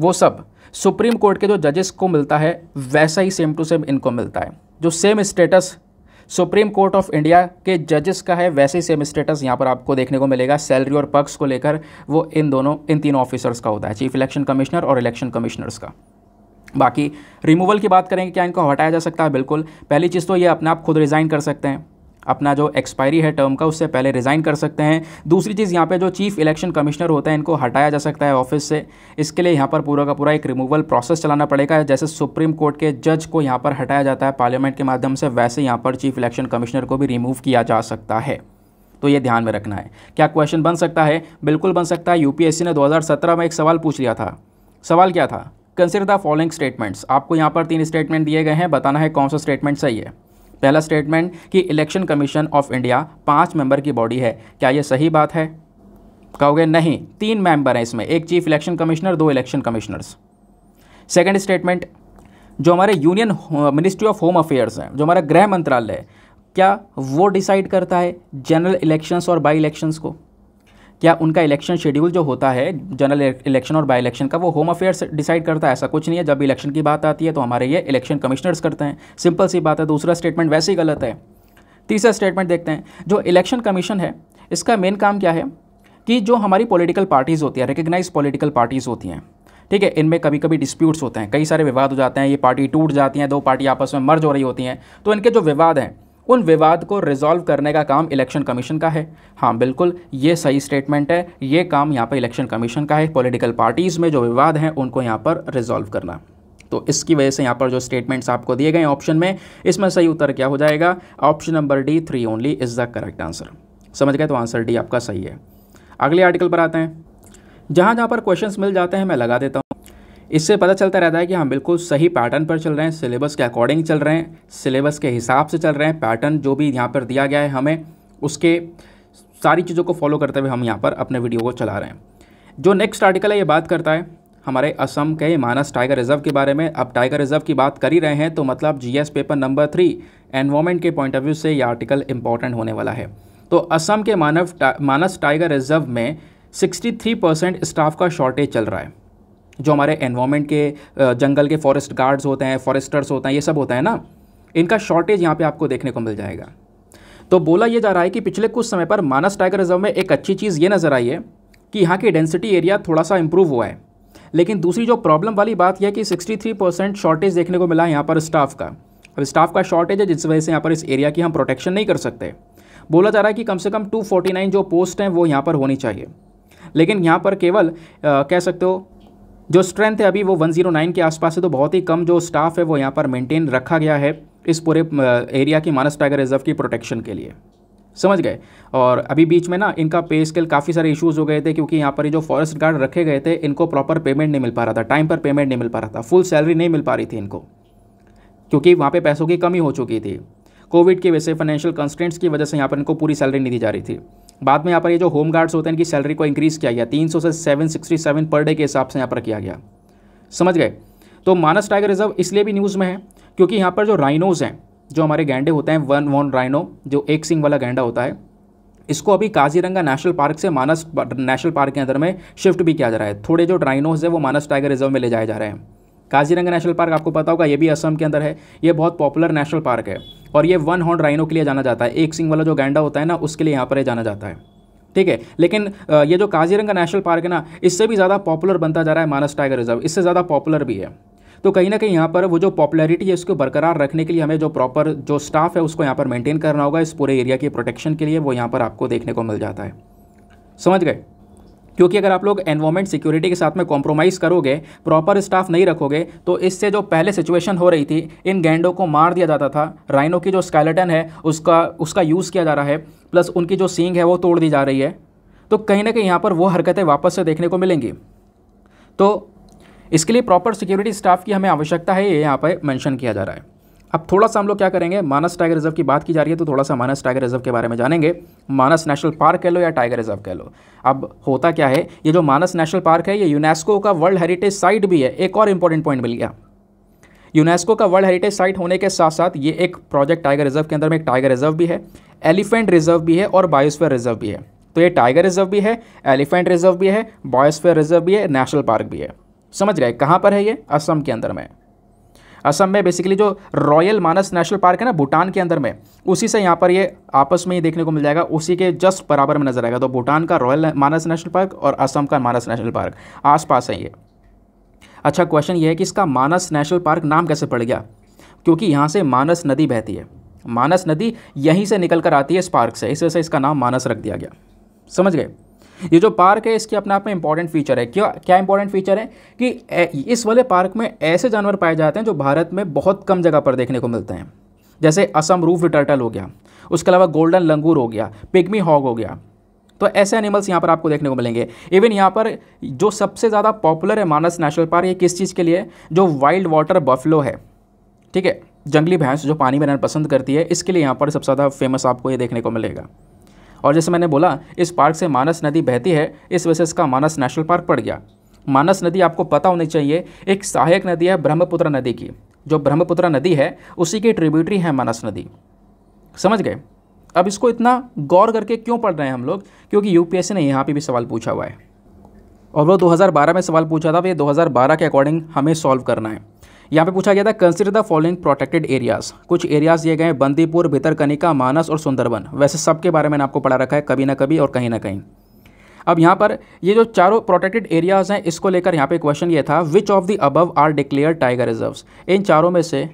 वो सब सुप्रीम कोर्ट के जो जजेस को मिलता है वैसा ही सेम टू सेम इनको मिलता है जो same status supreme court of India के जजेस का है वैसे ही सेम स्टेटस यहाँ पर आपको देखने को मिलेगा सैलरी और पक्स को लेकर वो इन दोनों इन तीनों ऑफिसर्स का होता है चीफ इलेक्शन कमिश्नर और इलेक्शन कमिश्नर्स का बाकी रिमूवल की बात करेंगे क्या इनको हटाया जा सकता है बिल्कुल पहली चीज़ तो ये अपने आप खुद रिज़ाइन कर सकते हैं अपना जो एक्सपायरी है टर्म का उससे पहले रिज़ाइन कर सकते हैं दूसरी चीज़ यहाँ पे जो चीफ इलेक्शन कमिश्नर होता है इनको हटाया जा सकता है ऑफिस से इसके लिए यहाँ पर पूरा का पूरा एक रिमूवल प्रोसेस चलाना पड़ेगा जैसे सुप्रीम कोर्ट के जज को यहाँ पर हटाया जाता है पार्लियामेंट के माध्यम से वैसे यहाँ पर चीफ इलेक्शन कमिश्नर को भी रिमूव किया जा सकता है तो ये ध्यान में रखना है क्या क्वेश्चन बन सकता है बिल्कुल बन सकता है यूपीएससी ने 2017 में एक सवाल पूछ लिया था सवाल क्या था कंसिडर द फॉलोइंग स्टेटमेंट्स आपको यहाँ पर तीन स्टेटमेंट दिए गए हैं बताना है कौन सा स्टेटमेंट सही है पहला स्टेटमेंट कि इलेक्शन कमीशन ऑफ इंडिया पाँच मेंबर की बॉडी है क्या ये सही बात है कहोगे नहीं तीन मेंबर हैं इसमें एक चीफ इलेक्शन कमिश्नर दो इलेक्शन कमिश्नर्स सेकंड स्टेटमेंट जो हमारे union ministry of home affairs हैं जो हमारा गृह मंत्रालय है क्या वो डिसाइड करता है जनरल इलेक्शंस और बाई इलेक्शंस को क्या उनका इलेक्शन शेड्यूल जो होता है जनरल इलेक्शन और बाई इलेक्शन का वो होम अफेयर्स डिसाइड करता है ऐसा कुछ नहीं है जब इलेक्शन की बात आती है तो हमारे ये इलेक्शन कमिश्नर्स करते हैं सिंपल सी बात है दूसरा स्टेटमेंट वैसे ही गलत है तीसरा स्टेटमेंट देखते हैं जो इलेक्शन कमीशन है इसका मेन काम क्या है कि जो हमारी पॉलिटिकल पार्टीज़ होती है रिकग्नाइज पॉलिटिकल पार्टीज़ होती हैं ठीक है इनमें कभी कभी डिस्प्यूट्स होते हैं कई सारे विवाद हो जाते हैं ये पार्टी टूट जाती हैं दो पार्टी आपस में मर्ज हो रही होती हैं तो इनके जो विवाद हैं उन विवाद को रिजॉल्व करने का काम इलेक्शन कमीशन का है हाँ बिल्कुल ये सही स्टेटमेंट है ये काम यहाँ पर इलेक्शन कमीशन का है पॉलिटिकल पार्टीज़ में जो विवाद हैं उनको यहाँ पर रिजॉल्व करना तो इसकी वजह से यहाँ पर जो स्टेटमेंट्स आपको दिए गए ऑप्शन में इसमें सही उत्तर क्या हो जाएगा option number D three only is the correct answer समझ गए तो आंसर डी आपका सही है अगले आर्टिकल पर आते हैं जहाँ जहाँ पर क्वेश्चन मिल जाते हैं मैं लगा देता हूँ इससे पता चलता रहता है कि हम हाँ, बिल्कुल सही पैटर्न पर चल रहे हैं सिलेबस के अकॉर्डिंग चल रहे हैं सिलेबस के हिसाब से चल रहे हैं पैटर्न जो भी यहाँ पर दिया गया है हमें उसके सारी चीज़ों को फॉलो करते हुए हम यहाँ पर अपने वीडियो को चला रहे हैं जो नेक्स्ट आर्टिकल है ये बात करता है हमारे असम के मानस टाइगर रिजर्व के बारे में अब टाइगर रिजर्व की बात कर ही रहे हैं तो मतलब GS paper number three environment के पॉइंट ऑफ व्यू से यह आर्टिकल इंपॉर्टेंट होने वाला है तो असम के मानव टा, मानस टाइगर रिजर्व में 63 परसेंट स्टाफ का शॉर्टेज चल रहा है जो हमारे एनवायरमेंट के जंगल के फॉरेस्ट गार्ड्स होते हैं फॉरेस्टर्स होते हैं ये सब होता है ना इनका शॉर्टेज यहाँ पे आपको देखने को मिल जाएगा तो बोला यह जा रहा है कि पिछले कुछ समय पर मानस टाइगर रिजर्व में एक अच्छी चीज़ ये नज़र आई है कि यहाँ की डेंसिटी एरिया थोड़ा सा इम्प्रूव हुआ है लेकिन दूसरी जो प्रॉब्लम वाली बात यह कि सिक्सटी परसेंट शॉर्टेज देखने को मिला है यहाँ पर स्टाफ का अब स्टाफ का शॉर्टेज है जिस वजह से यहाँ पर इस एरिया की हम प्रोटेक्शन नहीं कर सकते बोला जा रहा है कि कम से कम टू जो पोस्ट हैं वो यहाँ पर होनी चाहिए लेकिन यहाँ पर केवल आ, कह सकते हो जो स्ट्रेंथ है अभी वो 109 के आसपास है तो बहुत ही कम जो स्टाफ है वो यहाँ पर मेंटेन रखा गया है इस पूरे एरिया की मानस टाइगर रिजर्व की प्रोटेक्शन के लिए समझ गए और अभी बीच में ना इनका पे स्केल काफ़ी सारे इश्यूज़ हो गए थे क्योंकि यहाँ पर जो फॉरेस्ट गार्ड रखे गए थे इनको प्रॉपर पेमेंट नहीं मिल पा रहा था टाइम पर पेमेंट नहीं मिल पा रहा था फुल सैलरी नहीं मिल पा रही थी इनको क्योंकि वहाँ पे पैसों की कमी हो चुकी थी कोविड की वजह से फाइनेंशियल कंस्टेंट्स की वजह से यहाँ पर इनको पूरी सैलरी नहीं दी जा रही थी बाद में यहाँ पर ये जो होम गार्ड्स होते हैं इनकी सैलरी को इंक्रीज़ किया गया तीन से सेवन पर डे के हिसाब से यहाँ पर किया गया समझ गए तो मानस टाइगर रिजर्व इसलिए भी न्यूज़ में है क्योंकि यहाँ पर जो राइनोज़ हैं जो हमारे गेंडे होते हैं वन वन राइनो जो एक सिंग वाला गेंडा होता है इसको अभी काजीरंगा नेशनल पार्क से मानस नेशनल पार्क के अंदर में शिफ्ट भी किया जा रहा है थोड़े जो राइनोज है वो मानस टाइगर रिजर्व में ले जाए जा रहे हैं काजीरंगा नेशनल पार्क आपको पता होगा ये भी असम के अंदर है ये बहुत पॉपुलर नेशनल पार्क है और ये वन हॉर्न राइनो के लिए जाना जाता है एक सिंह वाला जो गैंडा होता है ना उसके लिए यहाँ पर जाना जाता है ठीक है लेकिन ये जो काजीरंगा नेशनल पार्क है ना इससे भी ज़्यादा पॉपुलर बनता जा रहा है मानस टाइगर रिजर्व इससे ज़्यादा पॉपुलर भी है तो कहीं ना कहीं यहाँ पर वो जो पॉपुलैरिटी है उसको बरकरार रखने के लिए हमें जो प्रॉपर जो स्टाफ है उसको यहाँ पर मेंटेन करना होगा इस पूरे एरिया की प्रोटेक्शन के लिए वो यहाँ पर आपको देखने को मिल जाता है समझ गए क्योंकि अगर आप लोग एनवायरमेंट सिक्योरिटी के साथ में कॉम्प्रोमाइज़ करोगे प्रॉपर स्टाफ नहीं रखोगे तो इससे जो पहले सिचुएशन हो रही थी इन गैंडों को मार दिया जाता था राइनो की जो स्केलेटन है उसका उसका यूज़ किया जा रहा है प्लस उनकी जो सींग है वो तोड़ दी जा रही है तो कहीं ना कहीं यहाँ पर वो हरकतें वापस से देखने को मिलेंगी तो इसके लिए प्रॉपर सिक्योरिटी स्टाफ की हमें आवश्यकता है ये यहाँ पर मैंशन किया जा रहा है अब थोड़ा सा हम लोग क्या करेंगे मानस टाइगर रिजर्व की बात की जा रही है तो थोड़ा सा मानस टाइगर रिजर्व के बारे में जानेंगे मानस नेशनल पार्क कह लो या टाइगर रिजर्व कह लो अब होता क्या है ये जो मानस नेशनल पार्क है ये यूनेस्को का वर्ल्ड हेरिटेज साइट भी है एक और इंपॉर्टेंट पॉइंट मिल गया यूनेस्को का वर्ल्ड हेरिटेज साइट होने के साथ साथ ये एक प्रोजेक्ट टाइगर रिजर्व के अंदर में एक टाइगर रिजर्व भी है एलिफेंट रिजर्व भी है और बायोस्फेयर रिजर्व भी है तो ये टाइगर रिजर्व भी है एलिफेंट रिजर्व भी है बायोस्फेयर रिजर्व भी है नेशनल पार्क भी है समझ गए कहाँ पर है ये असम के अंदर में असम में बेसिकली जो रॉयल मानस नेशनल पार्क है ना भूटान के अंदर में उसी से यहाँ पर ये आपस में ही देखने को मिल जाएगा उसी के जस्ट बराबर में नजर आएगा तो भूटान का रॉयल मानस नेशनल पार्क और असम का मानस नेशनल पार्क आसपास है ये अच्छा क्वेश्चन ये है कि इसका मानस नेशनल पार्क नाम कैसे पड़ गया क्योंकि यहाँ से मानस नदी बहती है मानस नदी यहीं से निकल कर आती है इस पार्क से इस वजह से इसका नाम मानस रख दिया गया समझ गए ये जो पार्क है इसके अपने आप में इंपॉर्टेंट फीचर है क्यों क्या इंपॉर्टेंट फीचर है कि इस वाले पार्क में ऐसे जानवर पाए जाते हैं जो भारत में बहुत कम जगह पर देखने को मिलते हैं जैसे असम रूफ टर्टल हो गया उसके अलावा गोल्डन लंगूर हो गया पिगमी हॉग हो गया तो ऐसे एनिमल्स यहाँ पर आपको देखने को मिलेंगे इवन यहाँ पर जो सबसे ज़्यादा पॉपुलर है मानस नेशनल पार्क ये किस चीज़ के लिए जो वाइल्ड वाटर बफलो है ठीक है जंगली भैंस जो पानी में रहना पसंद करती है इसके लिए यहाँ पर सबसे ज़्यादा फेमस आपको ये देखने को मिलेगा और जैसे मैंने बोला इस पार्क से मानस नदी बहती है इस वजह से इसका मानस नेशनल पार्क पड़ गया मानस नदी आपको पता होनी चाहिए एक सहायक नदी है ब्रह्मपुत्र नदी की जो ब्रह्मपुत्र नदी है उसी की ट्रिब्यूटरी है मानस नदी समझ गए अब इसको इतना गौर करके क्यों पढ़ रहे हैं हम लोग क्योंकि यूपीएससी ने यहाँ पे भी सवाल पूछा हुआ है और वो 2012 में सवाल पूछा था वे तो 2012 के अकॉर्डिंग हमें सॉल्व करना है यहाँ पे पूछा गया था consider the following protected areas कुछ एरियाज दिए गए बंदीपुर भितरकनिका मानस और सुंदरबन वैसे सबके बारे में आपको पढ़ा रखा है कभी ना कभी और कहीं ना कहीं अब यहाँ पर ये जो चारों प्रोटेक्टेड एरियाज़ हैं इसको लेकर यहाँ पे क्वेश्चन ये था which of the above are declared tiger reserve इन चारों में से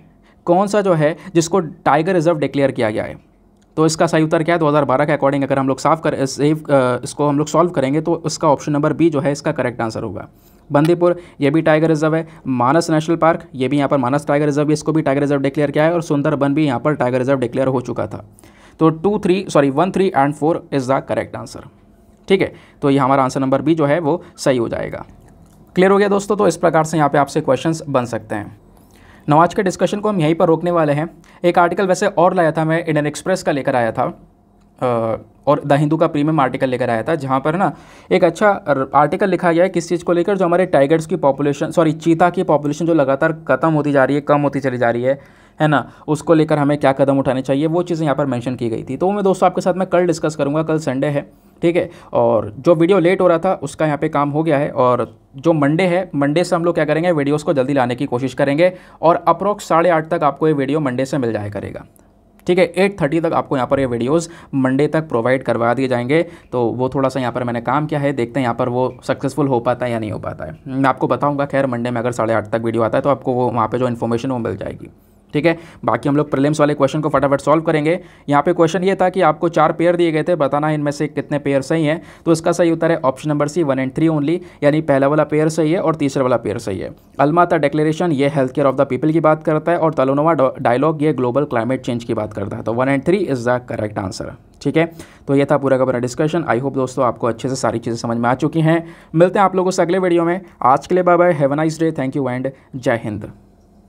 कौन सा जो है जिसको टाइगर रिजर्व डिक्लेयर किया गया है तो इसका सही उत्तर क्या है 2012 के अकॉर्डिंग अगर हम लोग साफ कर सेव इसको हम लोग सॉल्व करेंगे तो उसका ऑप्शन नंबर बी जो है इसका करेक्ट आंसर होगा बंदीपुर ये भी टाइगर रिजर्व है मानस नेशनल पार्क ये भी यहाँ पर मानस टाइगर रिजर्व भी इसको भी टाइगर रिजर्व डिक्लेयर किया है और सुंदरबन भी यहाँ पर टाइगर रिजर्व डिक्लेयर हो चुका था तो two three sorry one three and four is the correct answer ठीक है तो ये हमारा आंसर नंबर बी जो है वो सही हो जाएगा क्लियर हो गया दोस्तों तो इस प्रकार से यहाँ पे आपसे क्वेश्चंस बन सकते हैं नाउ आज के डिस्कशन को हम यहीं पर रोकने वाले हैं एक आर्टिकल वैसे और लाया था मैं इंडियन एक्सप्रेस का लेकर आया था और द हिंदू का प्रीमियम आर्टिकल लेकर आया था जहाँ पर ना एक अच्छा आर्टिकल लिखा गया है किस चीज़ को लेकर जो हमारे टाइगर्स की पॉपुलेशन सॉरी चीता की पॉपुलेशन जो लगातार ख़त्म होती जा रही है कम होती चली जा रही है है ना उसको लेकर हमें क्या कदम उठाने चाहिए वो चीज़ें यहाँ पर मैंशन की गई थी तो मैं दोस्तों आपके साथ मैं कल डिस्कस करूँगा कल संडे है ठीक है और जो वीडियो लेट हो रहा था उसका यहाँ पे काम हो गया है और जो मंडे है मंडे से हम लोग क्या करेंगे वीडियोस को जल्दी लाने की कोशिश करेंगे और अप्रोक्स साढ़े आठ तक आपको ये वीडियो मंडे से मिल जाया करेगा ठीक है एट थर्टी तक आपको यहाँ पर ये वीडियोस मंडे तक प्रोवाइड करवा दिए जाएंगे तो वो थोड़ा सा यहाँ पर मैंने काम किया है देखते हैं यहाँ पर वो सक्सेसफुल हो पाता है या नहीं हो पाता है मैं आपको बताऊँगा खैर मंडे में अगर साढ़े आठ तक वीडियो आता है तो आपको वो वहाँ पर जो इन्फॉर्मेशन वो मिल जाएगी ठीक है बाकी हम लोग प्रीलिम्स वाले क्वेश्चन को फटाफट सॉल्व करेंगे यहाँ पे क्वेश्चन ये था कि आपको चार पेयर दिए गए थे बताना इनमें से कितने पेयर सही हैं तो इसका सही उत्तर है option number C one and three only यानी पहला वाला पेयर सही है और तीसरा वाला पेयर सही है अलमाता डेक्लेरेशन ये health care of the people की बात करता है और तलोनोवा डायलॉग ये ग्लोबल क्लाइमेट चेंज की बात करता है तो one and three is the correct answer ठीक है तो ये था पूरा का पूरा डिस्कशन आई होप दोस्तों आपको अच्छे से सारी चीज़ें समझ में आ चुकी हैं मिलते हैं आप लोगों से अगले वीडियो में आज के लिए bye bye have nice day thank you and जय हिंद